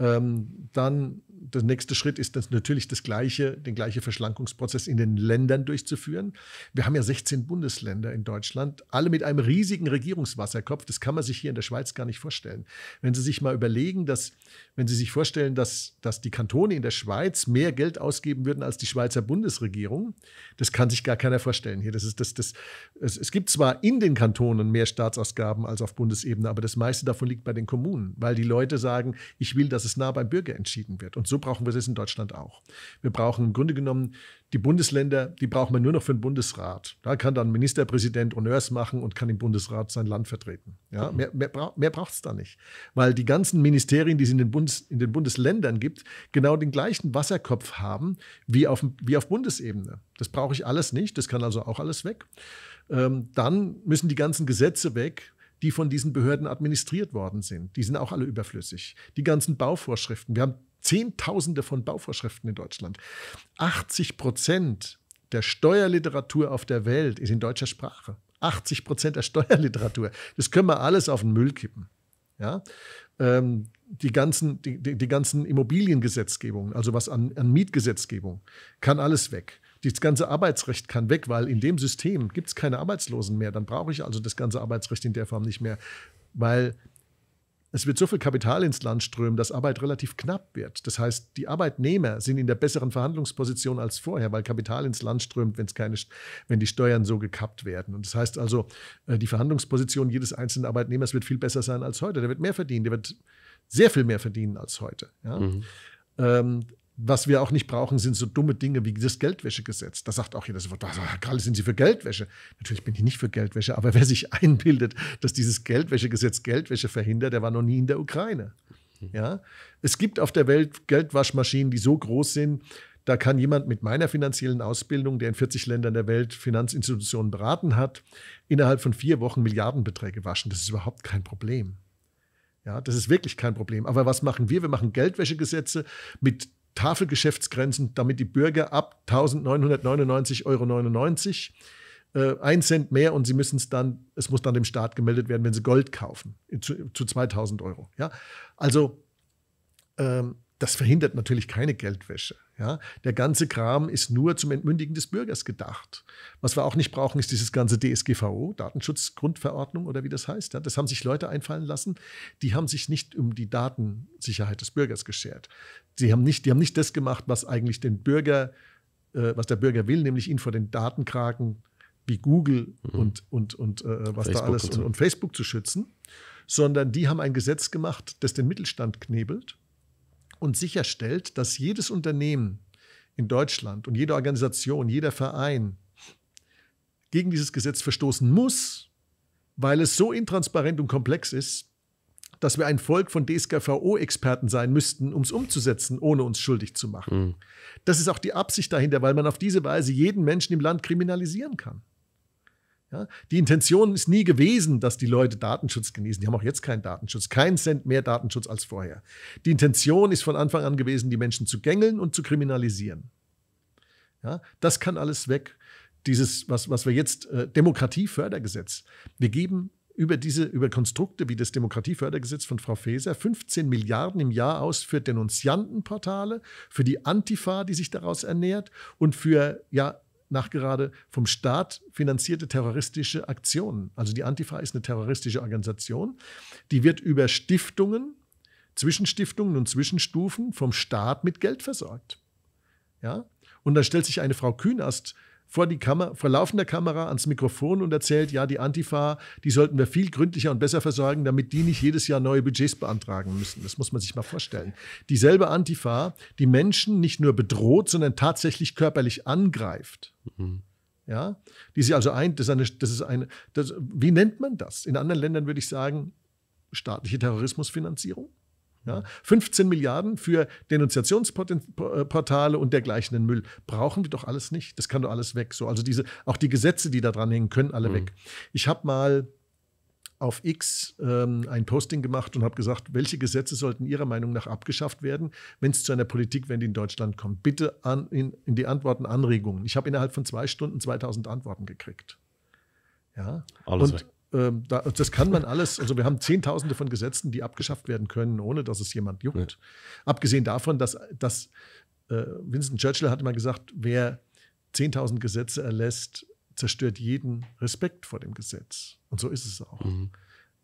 Ähm, dann der nächste Schritt ist das natürlich das gleiche, den gleichen Verschlankungsprozess in den Ländern durchzuführen. Wir haben ja 16 Bundesländer in Deutschland, alle mit einem riesigen Regierungswasserkopf. Das kann man sich hier in der Schweiz gar nicht vorstellen. Wenn Sie sich mal überlegen, dass, wenn Sie sich vorstellen, dass, dass die Kantone in der Schweiz mehr Geld ausgeben würden als die Schweizer Bundesregierung, das kann sich gar keiner vorstellen hier. Das ist, das, das, es, es gibt zwar in den Kantonen mehr Staatsausgaben als auf Bundesebene, aber das meiste davon liegt bei den Kommunen, weil die Leute sagen, ich will, dass es es nah beim Bürger entschieden wird. Und so brauchen wir das in Deutschland auch. Wir brauchen im Grunde genommen die Bundesländer, die brauchen wir nur noch für den Bundesrat. Da kann dann Ministerpräsident Honneurs machen und kann im Bundesrat sein Land vertreten. Ja, mehr, mehr, mehr braucht es da nicht. Weil die ganzen Ministerien, die es in den, Bundes, in den Bundesländern gibt, genau den gleichen Wasserkopf haben wie auf, wie auf Bundesebene. Das brauche ich alles nicht, das kann also auch alles weg. Ähm, dann müssen die ganzen Gesetze weg, die von diesen Behörden administriert worden sind. Die sind auch alle überflüssig. Die ganzen Bauvorschriften. Wir haben Zehntausende von Bauvorschriften in Deutschland. 80 Prozent der Steuerliteratur auf der Welt ist in deutscher Sprache. 80 Prozent der Steuerliteratur. Das können wir alles auf den Müll kippen. Ja? Ähm, die, ganzen, die, die, ganzen Immobiliengesetzgebungen, also was an, an Mietgesetzgebung, kann alles weg das ganze Arbeitsrecht kann weg, weil in dem System gibt es keine Arbeitslosen mehr. Dann brauche ich also das ganze Arbeitsrecht in der Form nicht mehr, weil es wird so viel Kapital ins Land strömen, dass Arbeit relativ knapp wird. Das heißt, die Arbeitnehmer sind in der besseren Verhandlungsposition als vorher, weil Kapital ins Land strömt, wenn's keine, wenn die Steuern so gekappt werden. Und das heißt also, äh, die Verhandlungsposition jedes einzelnen Arbeitnehmers wird viel besser sein als heute. Der wird mehr verdienen, der wird sehr viel mehr verdienen als heute. Ja? Mhm. Ähm, was wir auch nicht brauchen, sind so dumme Dinge wie das Geldwäschegesetz. Da sagt auch jeder sofort, ah, Herr Kalle, sind Sie für Geldwäsche? Natürlich bin ich nicht für Geldwäsche, aber wer sich einbildet, dass dieses Geldwäschegesetz Geldwäsche verhindert, der war noch nie in der Ukraine. Hm. Ja? Es gibt auf der Welt Geldwaschmaschinen, die so groß sind, da kann jemand mit meiner finanziellen Ausbildung, der in 40 Ländern der Welt Finanzinstitutionen beraten hat, innerhalb von vier Wochen Milliardenbeträge waschen. Das ist überhaupt kein Problem. Ja, das ist wirklich kein Problem. Aber was machen wir? Wir machen Geldwäschegesetze mit Tafelgeschäftsgrenzen, damit die Bürger ab 1999,99 Euro 99, äh, ein Cent mehr und sie müssen es dann, es muss dann dem Staat gemeldet werden, wenn sie Gold kaufen, zu, zu 2000 Euro. Ja? Also ähm, das verhindert natürlich keine Geldwäsche. Ja, der ganze Kram ist nur zum Entmündigen des Bürgers gedacht. Was wir auch nicht brauchen, ist dieses ganze DSGVO, Datenschutzgrundverordnung oder wie das heißt. Ja, das haben sich Leute einfallen lassen, die haben sich nicht um die Datensicherheit des Bürgers geschert. Sie haben nicht, die haben nicht das gemacht, was eigentlich den Bürger, äh, was der Bürger will, nämlich ihn vor den Datenkragen wie Google mhm. und, und, und äh, was Facebook da alles und, und Facebook zu schützen, sondern die haben ein Gesetz gemacht, das den Mittelstand knebelt und sicherstellt, dass jedes Unternehmen in Deutschland und jede Organisation, jeder Verein gegen dieses Gesetz verstoßen muss, weil es so intransparent und komplex ist, dass wir ein Volk von DSGVO-Experten sein müssten, um es umzusetzen, ohne uns schuldig zu machen. Mhm. Das ist auch die Absicht dahinter, weil man auf diese Weise jeden Menschen im Land kriminalisieren kann. Ja, die Intention ist nie gewesen, dass die Leute Datenschutz genießen. Die haben auch jetzt keinen Datenschutz, keinen Cent mehr Datenschutz als vorher. Die Intention ist von Anfang an gewesen, die Menschen zu gängeln und zu kriminalisieren. Ja, das kann alles weg. Dieses, was, was wir jetzt äh, Demokratiefördergesetz. Wir geben über diese, über Konstrukte wie das Demokratiefördergesetz von Frau Faeser 15 Milliarden im Jahr aus für Denunziantenportale, für die Antifa, die sich daraus ernährt und für ja, nachgerade vom Staat finanzierte terroristische Aktionen. Also die Antifa ist eine terroristische Organisation. Die wird über Stiftungen, Zwischenstiftungen und Zwischenstufen vom Staat mit Geld versorgt. Ja? Und da stellt sich eine Frau Künast vor, die Kamera, vor laufender Kamera ans Mikrofon und erzählt, ja, die Antifa, die sollten wir viel gründlicher und besser versorgen, damit die nicht jedes Jahr neue Budgets beantragen müssen. Das muss man sich mal vorstellen. Dieselbe Antifa, die Menschen nicht nur bedroht, sondern tatsächlich körperlich angreift. Mhm. Ja, die sie also ein, das ist eine, das ist eine das, wie nennt man das? In anderen Ländern würde ich sagen, staatliche Terrorismusfinanzierung. Ja, 15 Milliarden für Denunziationsportale und dergleichen den Müll. Brauchen wir doch alles nicht. Das kann doch alles weg. So, also diese, auch die Gesetze, die da dranhängen, können alle mhm. weg. Ich habe mal auf X ähm, ein Posting gemacht und habe gesagt, welche Gesetze sollten Ihrer Meinung nach abgeschafft werden, wenn es zu einer Politikwende in Deutschland kommt. Bitte an, in, in die Antworten Anregungen. Ich habe innerhalb von zwei Stunden 2000 Antworten gekriegt. Ja. Alles und, weg. Ähm, das kann man alles. Also wir haben Zehntausende von Gesetzen, die abgeschafft werden können, ohne dass es jemand juckt. Ja. Abgesehen davon, dass, dass äh, Winston Churchill hat mal gesagt, wer 10.000 Gesetze erlässt, zerstört jeden Respekt vor dem Gesetz. Und so ist es auch. Mhm.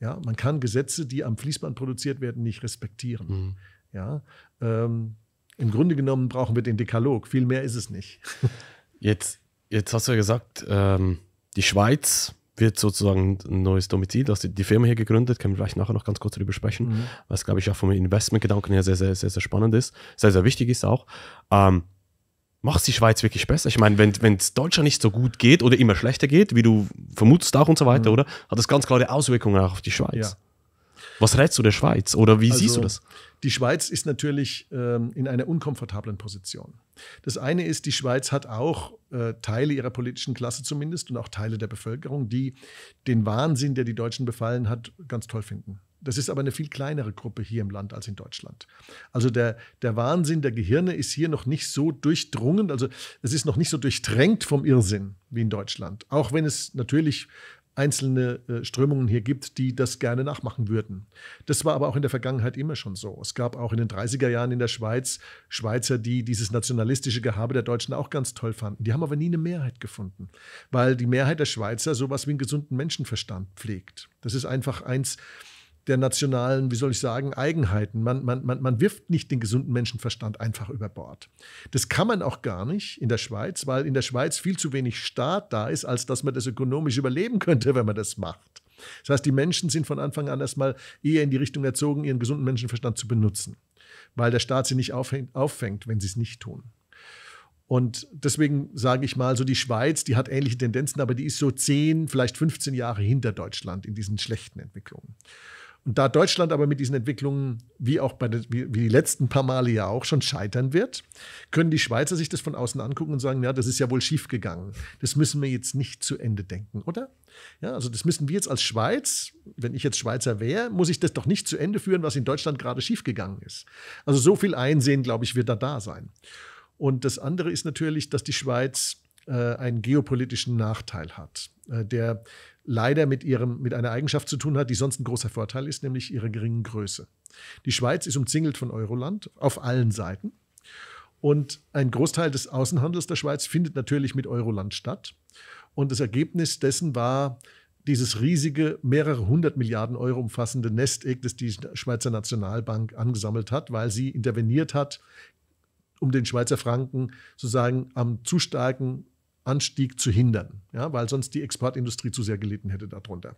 Ja, man kann Gesetze, die am Fließband produziert werden, nicht respektieren. Mhm. Ja, ähm, Im Grunde genommen brauchen wir den Dekalog. Viel mehr ist es nicht. Jetzt, jetzt hast du ja gesagt, ähm, die Schweiz wird sozusagen ein neues Domizil, dass die, die Firma hier gegründet, können wir vielleicht nachher noch ganz kurz darüber sprechen, mhm. was glaube ich auch vom Investmentgedanken her sehr, sehr, sehr, sehr spannend ist, sehr, sehr wichtig ist auch. Ähm, macht die Schweiz wirklich besser? Ich meine, wenn es Deutschland nicht so gut geht oder immer schlechter geht, wie du vermutest auch und so weiter, mhm. oder? Hat das ganz klare Auswirkungen auch auf die Schweiz. Ja. Was rätst du der Schweiz oder wie also, siehst du das? Die Schweiz ist natürlich ähm, in einer unkomfortablen Position. Das eine ist, die Schweiz hat auch äh, Teile ihrer politischen Klasse zumindest und auch Teile der Bevölkerung, die den Wahnsinn, der die Deutschen befallen hat, ganz toll finden. Das ist aber eine viel kleinere Gruppe hier im Land als in Deutschland. Also der, der Wahnsinn der Gehirne ist hier noch nicht so durchdrungen, also es ist noch nicht so durchtränkt vom Irrsinn wie in Deutschland. Auch wenn es natürlich einzelne äh, Strömungen hier gibt, die das gerne nachmachen würden. Das war aber auch in der Vergangenheit immer schon so. Es gab auch in den 30er Jahren in der Schweiz Schweizer, die dieses nationalistische Gehabe der Deutschen auch ganz toll fanden. Die haben aber nie eine Mehrheit gefunden, weil die Mehrheit der Schweizer sowas wie einen gesunden Menschenverstand pflegt. Das ist einfach eins, äh, der nationalen, wie soll ich sagen, Eigenheiten. Man, man, man, man wirft nicht den gesunden Menschenverstand einfach über Bord. Das kann man auch gar nicht in der Schweiz, weil in der Schweiz viel zu wenig Staat da ist, als dass man das ökonomisch überleben könnte, wenn man das macht. Das heißt, die Menschen sind von Anfang an erstmal eher in die Richtung erzogen, ihren gesunden Menschenverstand zu benutzen, weil der Staat sie nicht auffängt, auffängt wenn sie es nicht tun. Und deswegen sage ich mal, so die Schweiz, die hat ähnliche Tendenzen, aber die ist so 10, vielleicht 15 Jahre hinter Deutschland in diesen schlechten Entwicklungen. Und da Deutschland aber mit diesen Entwicklungen, wie auch bei den, wie, wie die letzten paar Male ja auch schon scheitern wird, können die Schweizer sich das von außen angucken und sagen, ja, das ist ja wohl schiefgegangen. Das müssen wir jetzt nicht zu Ende denken, oder? Ja, also das müssen wir jetzt als Schweiz, wenn ich jetzt Schweizer wäre, muss ich das doch nicht zu Ende führen, was in Deutschland gerade schiefgegangen ist. Also so viel Einsehen, glaube ich, wird da da sein. Und das andere ist natürlich, dass die Schweiz äh, einen geopolitischen Nachteil hat, äh, der leider mit, ihrem, mit einer Eigenschaft zu tun hat, die sonst ein großer Vorteil ist, nämlich ihrer geringen Größe. Die Schweiz ist umzingelt von Euroland auf allen Seiten. Und ein Großteil des Außenhandels der Schweiz findet natürlich mit Euroland statt. Und das Ergebnis dessen war dieses riesige, mehrere hundert Milliarden Euro umfassende nest das die Schweizer Nationalbank angesammelt hat, weil sie interveniert hat, um den Schweizer Franken sozusagen am zu starken Anstieg zu hindern, ja, weil sonst die Exportindustrie zu sehr gelitten hätte darunter.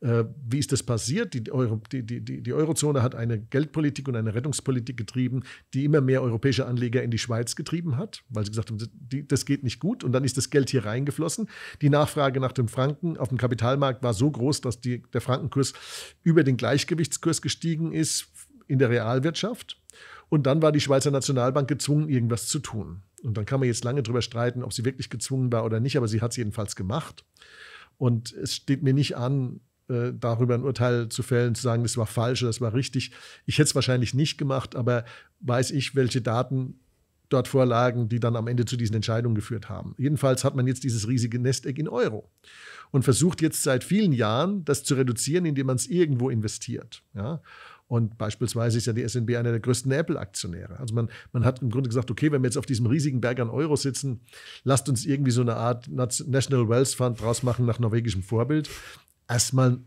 Äh, wie ist das passiert? Die, Euro, die, die, die, Eurozone hat eine Geldpolitik und eine Rettungspolitik getrieben, die immer mehr europäische Anleger in die Schweiz getrieben hat, weil sie gesagt haben, das geht nicht gut. Und dann ist das Geld hier reingeflossen. Die Nachfrage nach dem Franken auf dem Kapitalmarkt war so groß, dass der Frankenkurs über den Gleichgewichtskurs gestiegen ist in der Realwirtschaft und dann war die Schweizer Nationalbank gezwungen, irgendwas zu tun. Und dann kann man jetzt lange drüber streiten, ob sie wirklich gezwungen war oder nicht, aber sie hat es jedenfalls gemacht. Und es steht mir nicht an, äh, darüber ein Urteil zu fällen, zu sagen, das war falsch oder das war richtig. Ich hätte es wahrscheinlich nicht gemacht, aber weiß ich, welche Daten dort vorlagen, die dann am Ende zu diesen Entscheidungen geführt haben. Jedenfalls hat man jetzt dieses riesige Nesteck in Euro und versucht jetzt seit vielen Jahren, das zu reduzieren, indem man es irgendwo investiert. Ja? Und beispielsweise ist ja die SNB einer der größten Apple-Aktionäre. Also man, man hat im Grunde gesagt, okay, wenn wir jetzt auf diesem riesigen Berg an Euro sitzen, lasst uns irgendwie so eine Art National Wealth Fund draus machen nach norwegischem Vorbild. Erstmal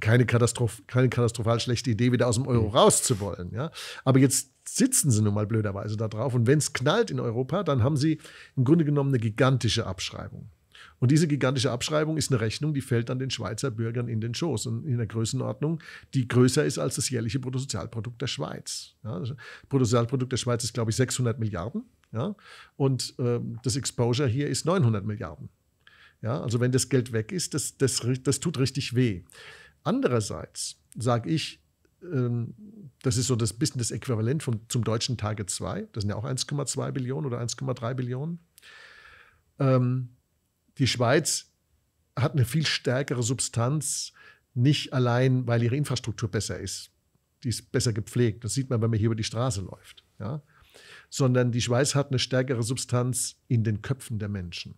keine, Katastroph keine katastrophal schlechte Idee, wieder aus dem Euro mhm. rauszuwollen. Ja? Aber jetzt sitzen sie nun mal blöderweise da drauf. Und wenn es knallt in Europa, dann haben sie im Grunde genommen eine gigantische Abschreibung. Und diese gigantische Abschreibung ist eine Rechnung, die fällt dann den Schweizer Bürgern in den Schoß und in der Größenordnung, die größer ist als das jährliche Bruttosozialprodukt der Schweiz. Ja, das Bruttosozialprodukt der Schweiz ist, glaube ich, 600 Milliarden. Ja, und ähm, das Exposure hier ist 900 Milliarden. Ja, also wenn das Geld weg ist, das, das, das tut richtig weh. Andererseits sage ich, ähm, das ist so das bisschen das Äquivalent vom, zum deutschen Target 2. Das sind ja auch 1,2 Billionen oder 1,3 Billionen. Ähm, die Schweiz hat eine viel stärkere Substanz, nicht allein, weil ihre Infrastruktur besser ist. Die ist besser gepflegt. Das sieht man, wenn man hier über die Straße läuft. Ja? Sondern die Schweiz hat eine stärkere Substanz in den Köpfen der Menschen.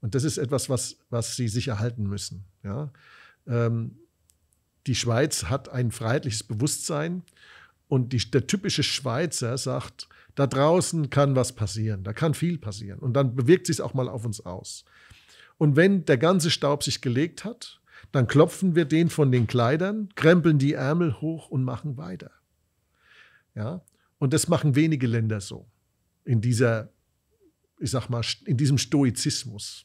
Und das ist etwas, was, was sie sich erhalten müssen. Ja? Ähm, die Schweiz hat ein freiheitliches Bewusstsein und die, der typische Schweizer sagt, da draußen kann was passieren, da kann viel passieren. Und dann bewirkt sich auch mal auf uns aus. Und wenn der ganze Staub sich gelegt hat, dann klopfen wir den von den Kleidern, krempeln die Ärmel hoch und machen weiter. Ja? Und das machen wenige Länder so. In dieser, ich sag mal, in diesem Stoizismus.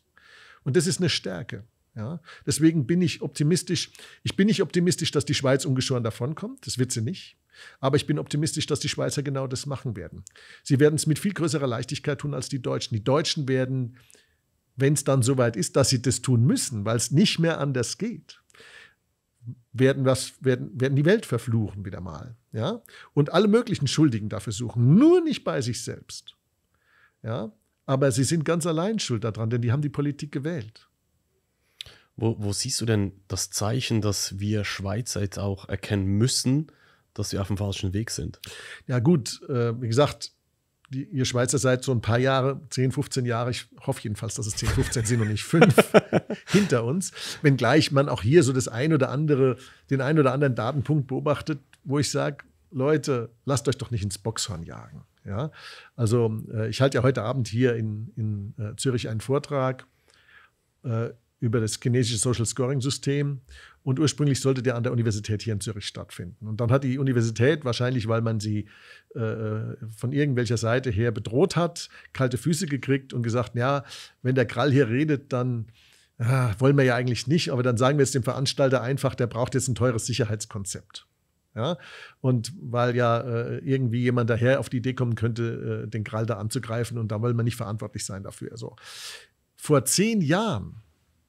Und das ist eine Stärke. Ja, deswegen bin ich optimistisch. Ich bin nicht optimistisch, dass die Schweiz ungeschoren davonkommt. Das wird sie nicht. Aber ich bin optimistisch, dass die Schweizer genau das machen werden. Sie werden es mit viel größerer Leichtigkeit tun als die Deutschen. Die Deutschen werden, wenn es dann soweit ist, dass sie das tun müssen, weil es nicht mehr anders geht, werden, was, werden, werden die Welt verfluchen wieder mal. Ja? Und alle möglichen Schuldigen dafür suchen, nur nicht bei sich selbst. Ja? Aber sie sind ganz allein schuld daran, denn die haben die Politik gewählt. Wo, wo, siehst du denn das Zeichen, dass wir Schweizer jetzt auch erkennen müssen, dass wir auf dem falschen Weg sind. Ja, gut, äh, wie gesagt, die, ihr Schweizer seid so ein paar Jahre, 10, 15 Jahre, ich hoffe jedenfalls, dass es 10, 15 sind und nicht 5 hinter uns. Wenngleich man auch hier so das ein oder andere, den ein oder anderen Datenpunkt beobachtet, wo ich sage, Leute, lasst euch doch nicht ins Boxhorn jagen. Ja? Also äh, ich halte ja heute Abend hier in, in äh, Zürich einen Vortrag äh, über das chinesische Social Scoring System und ursprünglich sollte der an der Universität hier in Zürich stattfinden. Und dann hat die Universität, wahrscheinlich weil man sie äh, von irgendwelcher Seite her bedroht hat, kalte Füße gekriegt und gesagt, ja, wenn der Krall hier redet, dann ah, wollen wir ja eigentlich nicht, aber dann sagen wir es dem Veranstalter einfach, der braucht jetzt ein teures Sicherheitskonzept. Ja? Und weil ja äh, irgendwie jemand daher auf die Idee kommen könnte, äh, den Krall da anzugreifen und da wollen wir nicht verantwortlich sein dafür. So. Also, vor zehn Jahren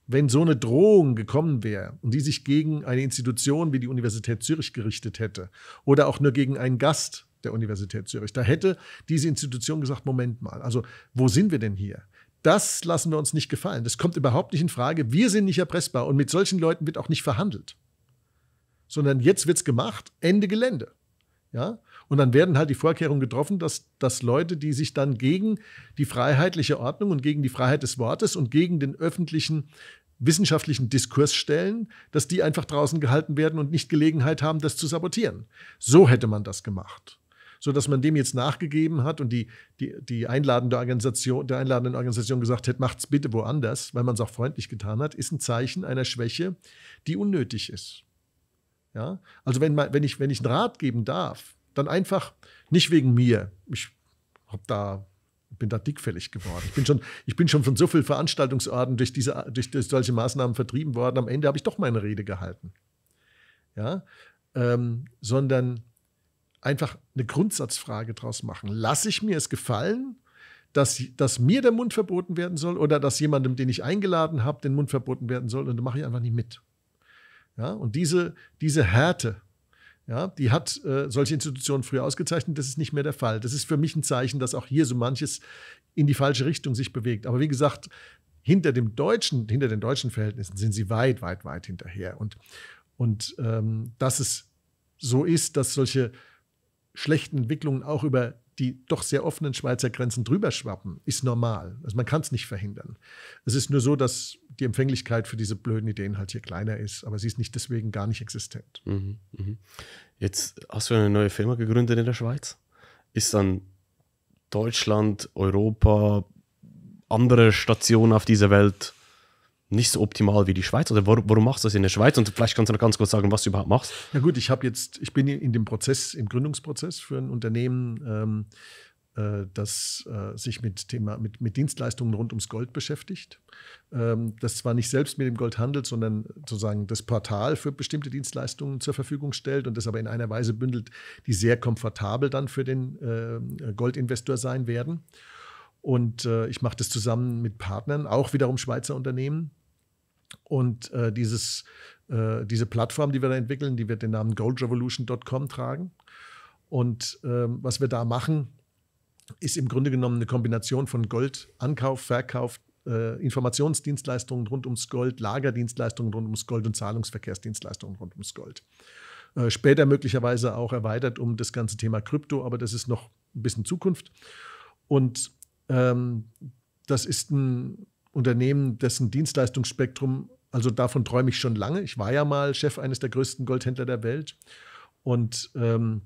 wenn so eine Drohung gekommen wäre und die sich gegen eine Institution wie die Universität Zürich gerichtet hätte oder auch nur gegen einen Gast der Universität Zürich, da hätte diese Institution gesagt, Moment mal, also wo sind wir denn hier? Das lassen wir uns nicht gefallen. Das kommt überhaupt nicht in Frage. Wir sind nicht erpressbar und mit solchen Leuten wird auch nicht verhandelt. Sondern jetzt wird es gemacht, Ende Gelände. Ja? Und dann werden halt die Vorkehrungen getroffen, dass, dass Leute, die sich dann gegen die freiheitliche Ordnung und gegen die Freiheit des Wortes und gegen den öffentlichen wissenschaftlichen Diskurs stellen, dass die einfach draußen gehalten werden und nicht Gelegenheit haben, das zu sabotieren. So hätte man das gemacht. So dass man dem jetzt nachgegeben hat und die, die, die einladende Organisation, der einladenden Organisation gesagt hat, macht's bitte woanders, weil man es auch freundlich getan hat, ist ein Zeichen einer Schwäche, die unnötig ist. Ja? Also wenn, man, wenn, ich, wenn ich einen Rat geben darf, dann einfach, nicht wegen mir. Ich hab da bin da dickfällig geworden. Ich bin schon, ich bin schon von so vielen Veranstaltungsorten durch, diese, durch, solche Maßnahmen vertrieben worden. Am Ende habe ich doch meine Rede gehalten. Ja? Ähm, sondern einfach eine Grundsatzfrage draus machen. Lasse ich mir es gefallen, dass, dass mir der Mund verboten werden soll oder dass jemandem, den ich eingeladen habe, den Mund verboten werden soll und dann mache ich einfach nicht mit. Ja? Und diese, diese Härte ja, die hat äh, solche Institutionen früher ausgezeichnet, das ist nicht mehr der Fall. Das ist für mich ein Zeichen, dass auch hier so manches in die falsche Richtung sich bewegt. Aber wie gesagt, hinter dem deutschen, hinter den deutschen Verhältnissen sind sie weit, weit, weit hinterher. Und, und ähm, dass es so ist, dass solche schlechten Entwicklungen auch über die doch sehr offenen Schweizer Grenzen drüber schwappen, ist normal. Also man kann es nicht verhindern. Es ist nur so, dass die Empfänglichkeit für diese blöden Ideen halt hier kleiner ist. Aber sie ist nicht deswegen gar nicht existent. Mhm, mhm. Jetzt hast du eine neue Firma gegründet in der Schweiz. Ist dann Deutschland, Europa, andere Stationen auf dieser Welt nicht so optimal wie die Schweiz? Oder warum, machst du das in der Schweiz? Und vielleicht kannst du noch ganz kurz sagen, was du überhaupt machst. Na gut, ich habe jetzt, ich bin in dem Prozess, im Gründungsprozess für ein Unternehmen. Ähm, äh, das äh, sich mit, Thema, mit, mit Dienstleistungen rund ums Gold beschäftigt. Ähm, das zwar nicht selbst mit dem Gold handelt, sondern sozusagen das Portal für bestimmte Dienstleistungen zur Verfügung stellt und das aber in einer Weise bündelt, die sehr komfortabel dann für den ähm, Goldinvestor sein werden. Und äh, ich mache das zusammen mit Partnern, auch wiederum Schweizer Unternehmen. Und äh, dieses, äh, diese Plattform, die wir da entwickeln, die wird den Namen goldrevolution.com tragen. Und ähm, was wir da machen, ist im Grunde genommen eine Kombination von Goldankauf, Verkauf, äh, Informationsdienstleistungen rund ums Gold, Lagerdienstleistungen rund ums Gold und Zahlungsverkehrsdienstleistungen rund ums Gold. Äh, später möglicherweise auch erweitert um das ganze Thema Krypto, aber das ist noch ein bisschen Zukunft. Und ähm, das ist ein Unternehmen, dessen Dienstleistungsspektrum, also davon träume ich schon lange. Ich war ja mal Chef eines der größten Goldhändler der Welt. Und ähm,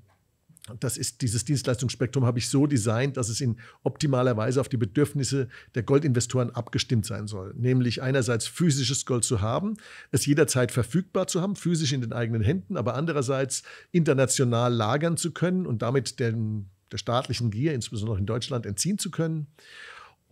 das ist dieses Dienstleistungsspektrum habe ich so designt, dass es in optimaler Weise auf die Bedürfnisse der Goldinvestoren abgestimmt sein soll. Nämlich einerseits physisches Gold zu haben, es jederzeit verfügbar zu haben, physisch in den eigenen Händen, aber andererseits international lagern zu können und damit den, der staatlichen Gier, insbesondere in Deutschland, entziehen zu können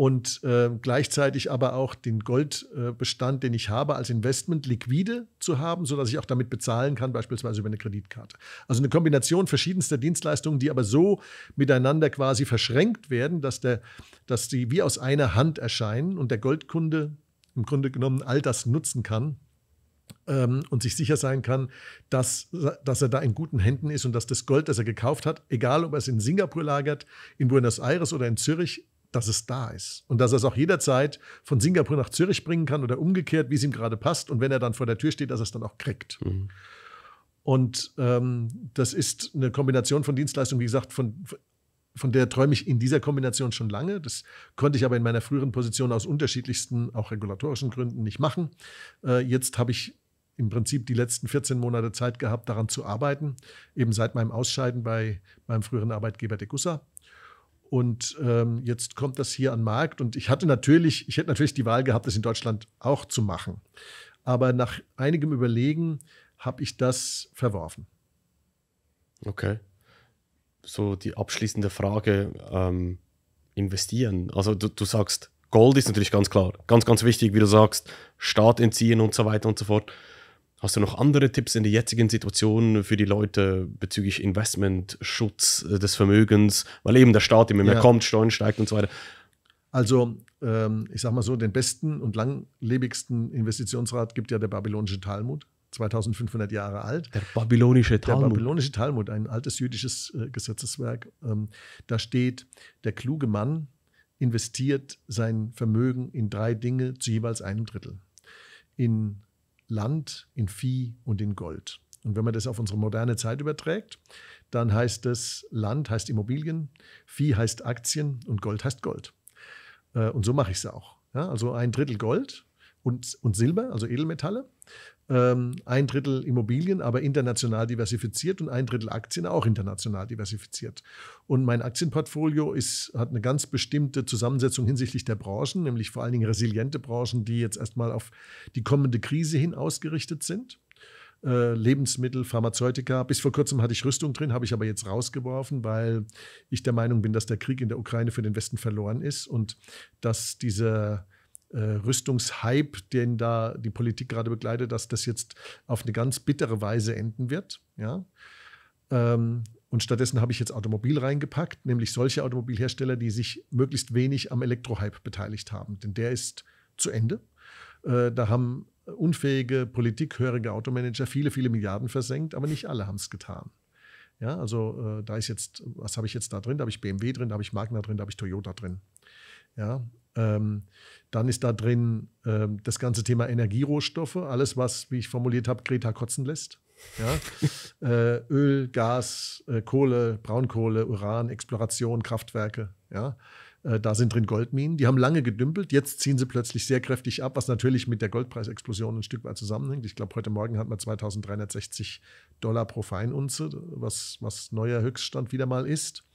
und äh, gleichzeitig aber auch den Goldbestand, den ich habe, als Investment liquide zu haben, sodass ich auch damit bezahlen kann, beispielsweise über eine Kreditkarte. Also eine Kombination verschiedenster Dienstleistungen, die aber so miteinander quasi verschränkt werden, dass, der, dass die wie aus einer Hand erscheinen und der Goldkunde im Grunde genommen all das nutzen kann ähm, und sich sicher sein kann, dass, dass er da in guten Händen ist und dass das Gold, das er gekauft hat, egal ob er es in Singapur lagert, in Buenos Aires oder in Zürich, dass es da ist und dass er es auch jederzeit von Singapur nach Zürich bringen kann oder umgekehrt, wie es ihm gerade passt. Und wenn er dann vor der Tür steht, dass er es dann auch kriegt. Mhm. Und ähm, das ist eine Kombination von Dienstleistungen, wie gesagt, von, von der träume ich in dieser Kombination schon lange. Das konnte ich aber in meiner früheren Position aus unterschiedlichsten, auch regulatorischen Gründen nicht machen. Äh, jetzt habe ich im Prinzip die letzten 14 Monate Zeit gehabt, daran zu arbeiten, eben seit meinem Ausscheiden bei meinem früheren Arbeitgeber Degussa und ähm, jetzt kommt das hier an den Markt. Und ich hatte natürlich, ich hätte natürlich die Wahl gehabt, das in Deutschland auch zu machen. Aber nach einigem Überlegen habe ich das verworfen. Okay. So die abschließende Frage: ähm, Investieren. Also du, du sagst, Gold ist natürlich ganz klar, ganz, ganz wichtig, wie du sagst, Staat entziehen und so weiter und so fort. Hast du noch andere Tipps in der jetzigen Situation für die Leute bezüglich Investment, Schutz äh, des Vermögens, weil eben der Staat immer mehr ja. kommt, Steuern steigt und so weiter? Also, ähm, ich sag mal so, den besten und langlebigsten Investitionsrat gibt ja der babylonische Talmud, 2500 Jahre alt. Der babylonische Talmud. Der babylonische Talmud, ein altes jüdisches äh, Gesetzeswerk. Ähm, da steht, der kluge Mann investiert sein Vermögen in drei Dinge zu jeweils einem Drittel. In Land, in Vieh und in Gold. Und wenn man das auf unsere moderne Zeit überträgt, dann heißt das Land heißt Immobilien, Vieh heißt Aktien und Gold heißt Gold. Äh, und so mache ich es auch. also ein Drittel Gold und, und Silber, also Edelmetalle, ähm, ein Drittel Immobilien, aber international diversifiziert und ein Drittel Aktien auch international diversifiziert. Und mein Aktienportfolio ist, hat eine ganz bestimmte Zusammensetzung hinsichtlich der Branchen, nämlich vor allen Dingen resiliente Branchen, die jetzt erstmal auf die kommende Krise hin ausgerichtet sind. Äh, Lebensmittel, Pharmazeutika. Bis vor kurzem hatte ich Rüstung drin, habe ich aber jetzt rausgeworfen, weil ich der Meinung bin, dass der Krieg in der Ukraine für den Westen verloren ist und dass diese äh, Rüstungshype, den da die Politik gerade begleitet, dass das jetzt auf eine ganz bittere Weise enden wird. Ja? Ähm, und stattdessen habe ich jetzt Automobil reingepackt, nämlich solche Automobilhersteller, die sich möglichst wenig am Elektrohype beteiligt haben. Denn der ist zu Ende. Äh, da haben unfähige, politikhörige Automanager viele, viele Milliarden versenkt, aber nicht alle haben es getan. Ja, also äh, da ist jetzt, was habe ich jetzt da drin? Da habe ich BMW drin, da habe ich Magna drin, da habe ich Toyota drin. Ja, ähm, dann ist da drin äh, das ganze Thema Energierohstoffe, alles, was, wie ich formuliert habe, Greta kotzen lässt. Ja? äh, Öl, Gas, äh, Kohle, Braunkohle, Uran, Exploration, Kraftwerke. Ja? Äh, da sind drin Goldminen. Die haben lange gedümpelt. Jetzt ziehen sie plötzlich sehr kräftig ab, was natürlich mit der Goldpreisexplosion ein Stück weit zusammenhängt. Ich glaube, heute Morgen hat man 2360 Dollar pro Feinunze, was, was neuer Höchststand wieder mal ist.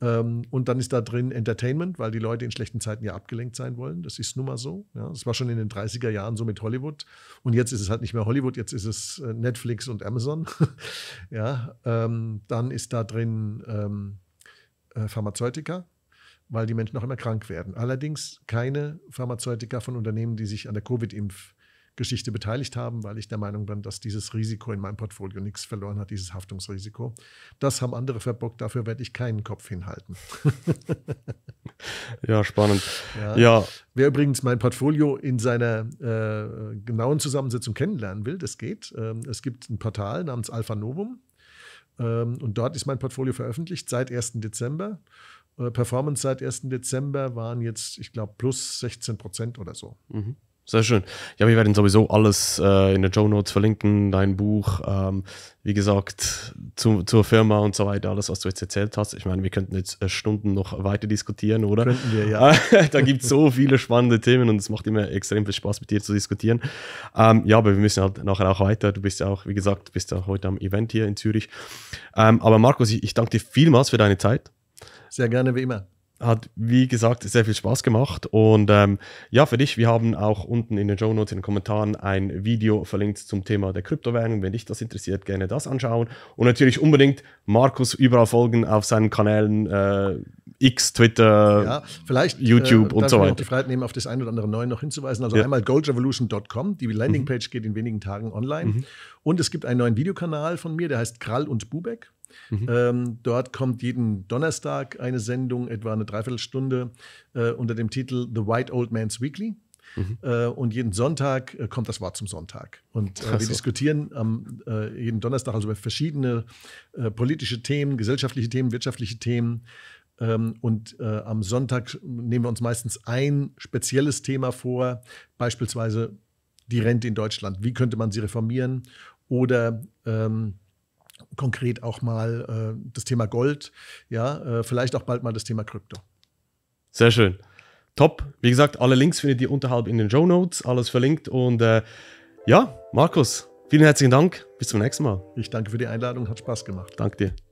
Ähm, und dann ist da drin Entertainment, weil die Leute in schlechten Zeiten ja abgelenkt sein wollen. Das ist nun mal so. Ja. Das war schon in den 30er Jahren so mit Hollywood. Und jetzt ist es halt nicht mehr Hollywood, jetzt ist es äh, Netflix und Amazon. ja, ähm, dann ist da drin ähm, äh, Pharmazeutika, weil die Menschen auch immer krank werden. Allerdings keine Pharmazeutika von Unternehmen, die sich an der Covid-Impf Geschichte beteiligt haben, weil ich der Meinung bin, dass dieses Risiko in meinem Portfolio nichts verloren hat, dieses Haftungsrisiko. Das haben andere verbockt, dafür werde ich keinen Kopf hinhalten. ja, spannend. Ja. ja. Wer übrigens mein Portfolio in seiner äh, genauen Zusammensetzung kennenlernen will, das geht. Ähm, es gibt ein Portal namens Alpha Novum ähm, und dort ist mein Portfolio veröffentlicht seit 1. Dezember. Äh, Performance seit 1. Dezember waren jetzt, ich glaube, plus 16 Prozent oder so. Mhm. Sehr schön. Ja, wir werden sowieso alles äh, in den Show Notes verlinken, dein Buch, ähm, wie gesagt, zu, zur Firma und so weiter, alles, was du jetzt erzählt hast. Ich meine, wir könnten jetzt äh, Stunden noch weiter diskutieren, oder? Könnten wir, ja. da gibt es so viele spannende Themen und es macht immer extrem viel Spaß, mit dir zu diskutieren. Ähm, ja, aber wir müssen halt nachher auch weiter. Du bist ja auch, wie gesagt, bist ja heute am Event hier in Zürich. Ähm, aber Markus, ich, ich danke dir vielmals für deine Zeit. Sehr gerne, wie immer hat, wie gesagt, sehr viel Spaß gemacht. Und ähm, ja, für dich, wir haben auch unten in den Show Notes, in den Kommentaren ein Video verlinkt zum Thema der Kryptowährung. Wenn dich das interessiert, gerne das anschauen. Und natürlich unbedingt Markus überall folgen auf seinen Kanälen. Äh, X, Twitter, ja, vielleicht, äh, YouTube äh, und so weiter. Ich die Freiheit nehmen, auf das ein oder andere Neue noch hinzuweisen. Also ja. einmal goldrevolution.com, die Landingpage mhm. geht in wenigen Tagen online. Mhm. Und es gibt einen neuen Videokanal von mir, der heißt Krall und Bubeck. Mhm. Ähm, dort kommt jeden Donnerstag eine Sendung, etwa eine Dreiviertelstunde, äh, unter dem Titel The White Old Man's Weekly. Mhm. Äh, und jeden Sonntag äh, kommt das Wort zum Sonntag. Und äh, wir so. diskutieren am, äh, jeden Donnerstag also über verschiedene äh, politische Themen, gesellschaftliche Themen, wirtschaftliche Themen. Ähm, und äh, am Sonntag nehmen wir uns meistens ein spezielles Thema vor, beispielsweise die Rente in Deutschland. Wie könnte man sie reformieren? Oder ähm, konkret auch mal äh, das Thema Gold, ja, äh, vielleicht auch bald mal das Thema Krypto. Sehr schön. Top. Wie gesagt, alle Links findet ihr unterhalb in den Show Notes, alles verlinkt. Und äh, ja, Markus, vielen herzlichen Dank. Bis zum nächsten Mal. Ich danke für die Einladung, hat Spaß gemacht. Danke dir.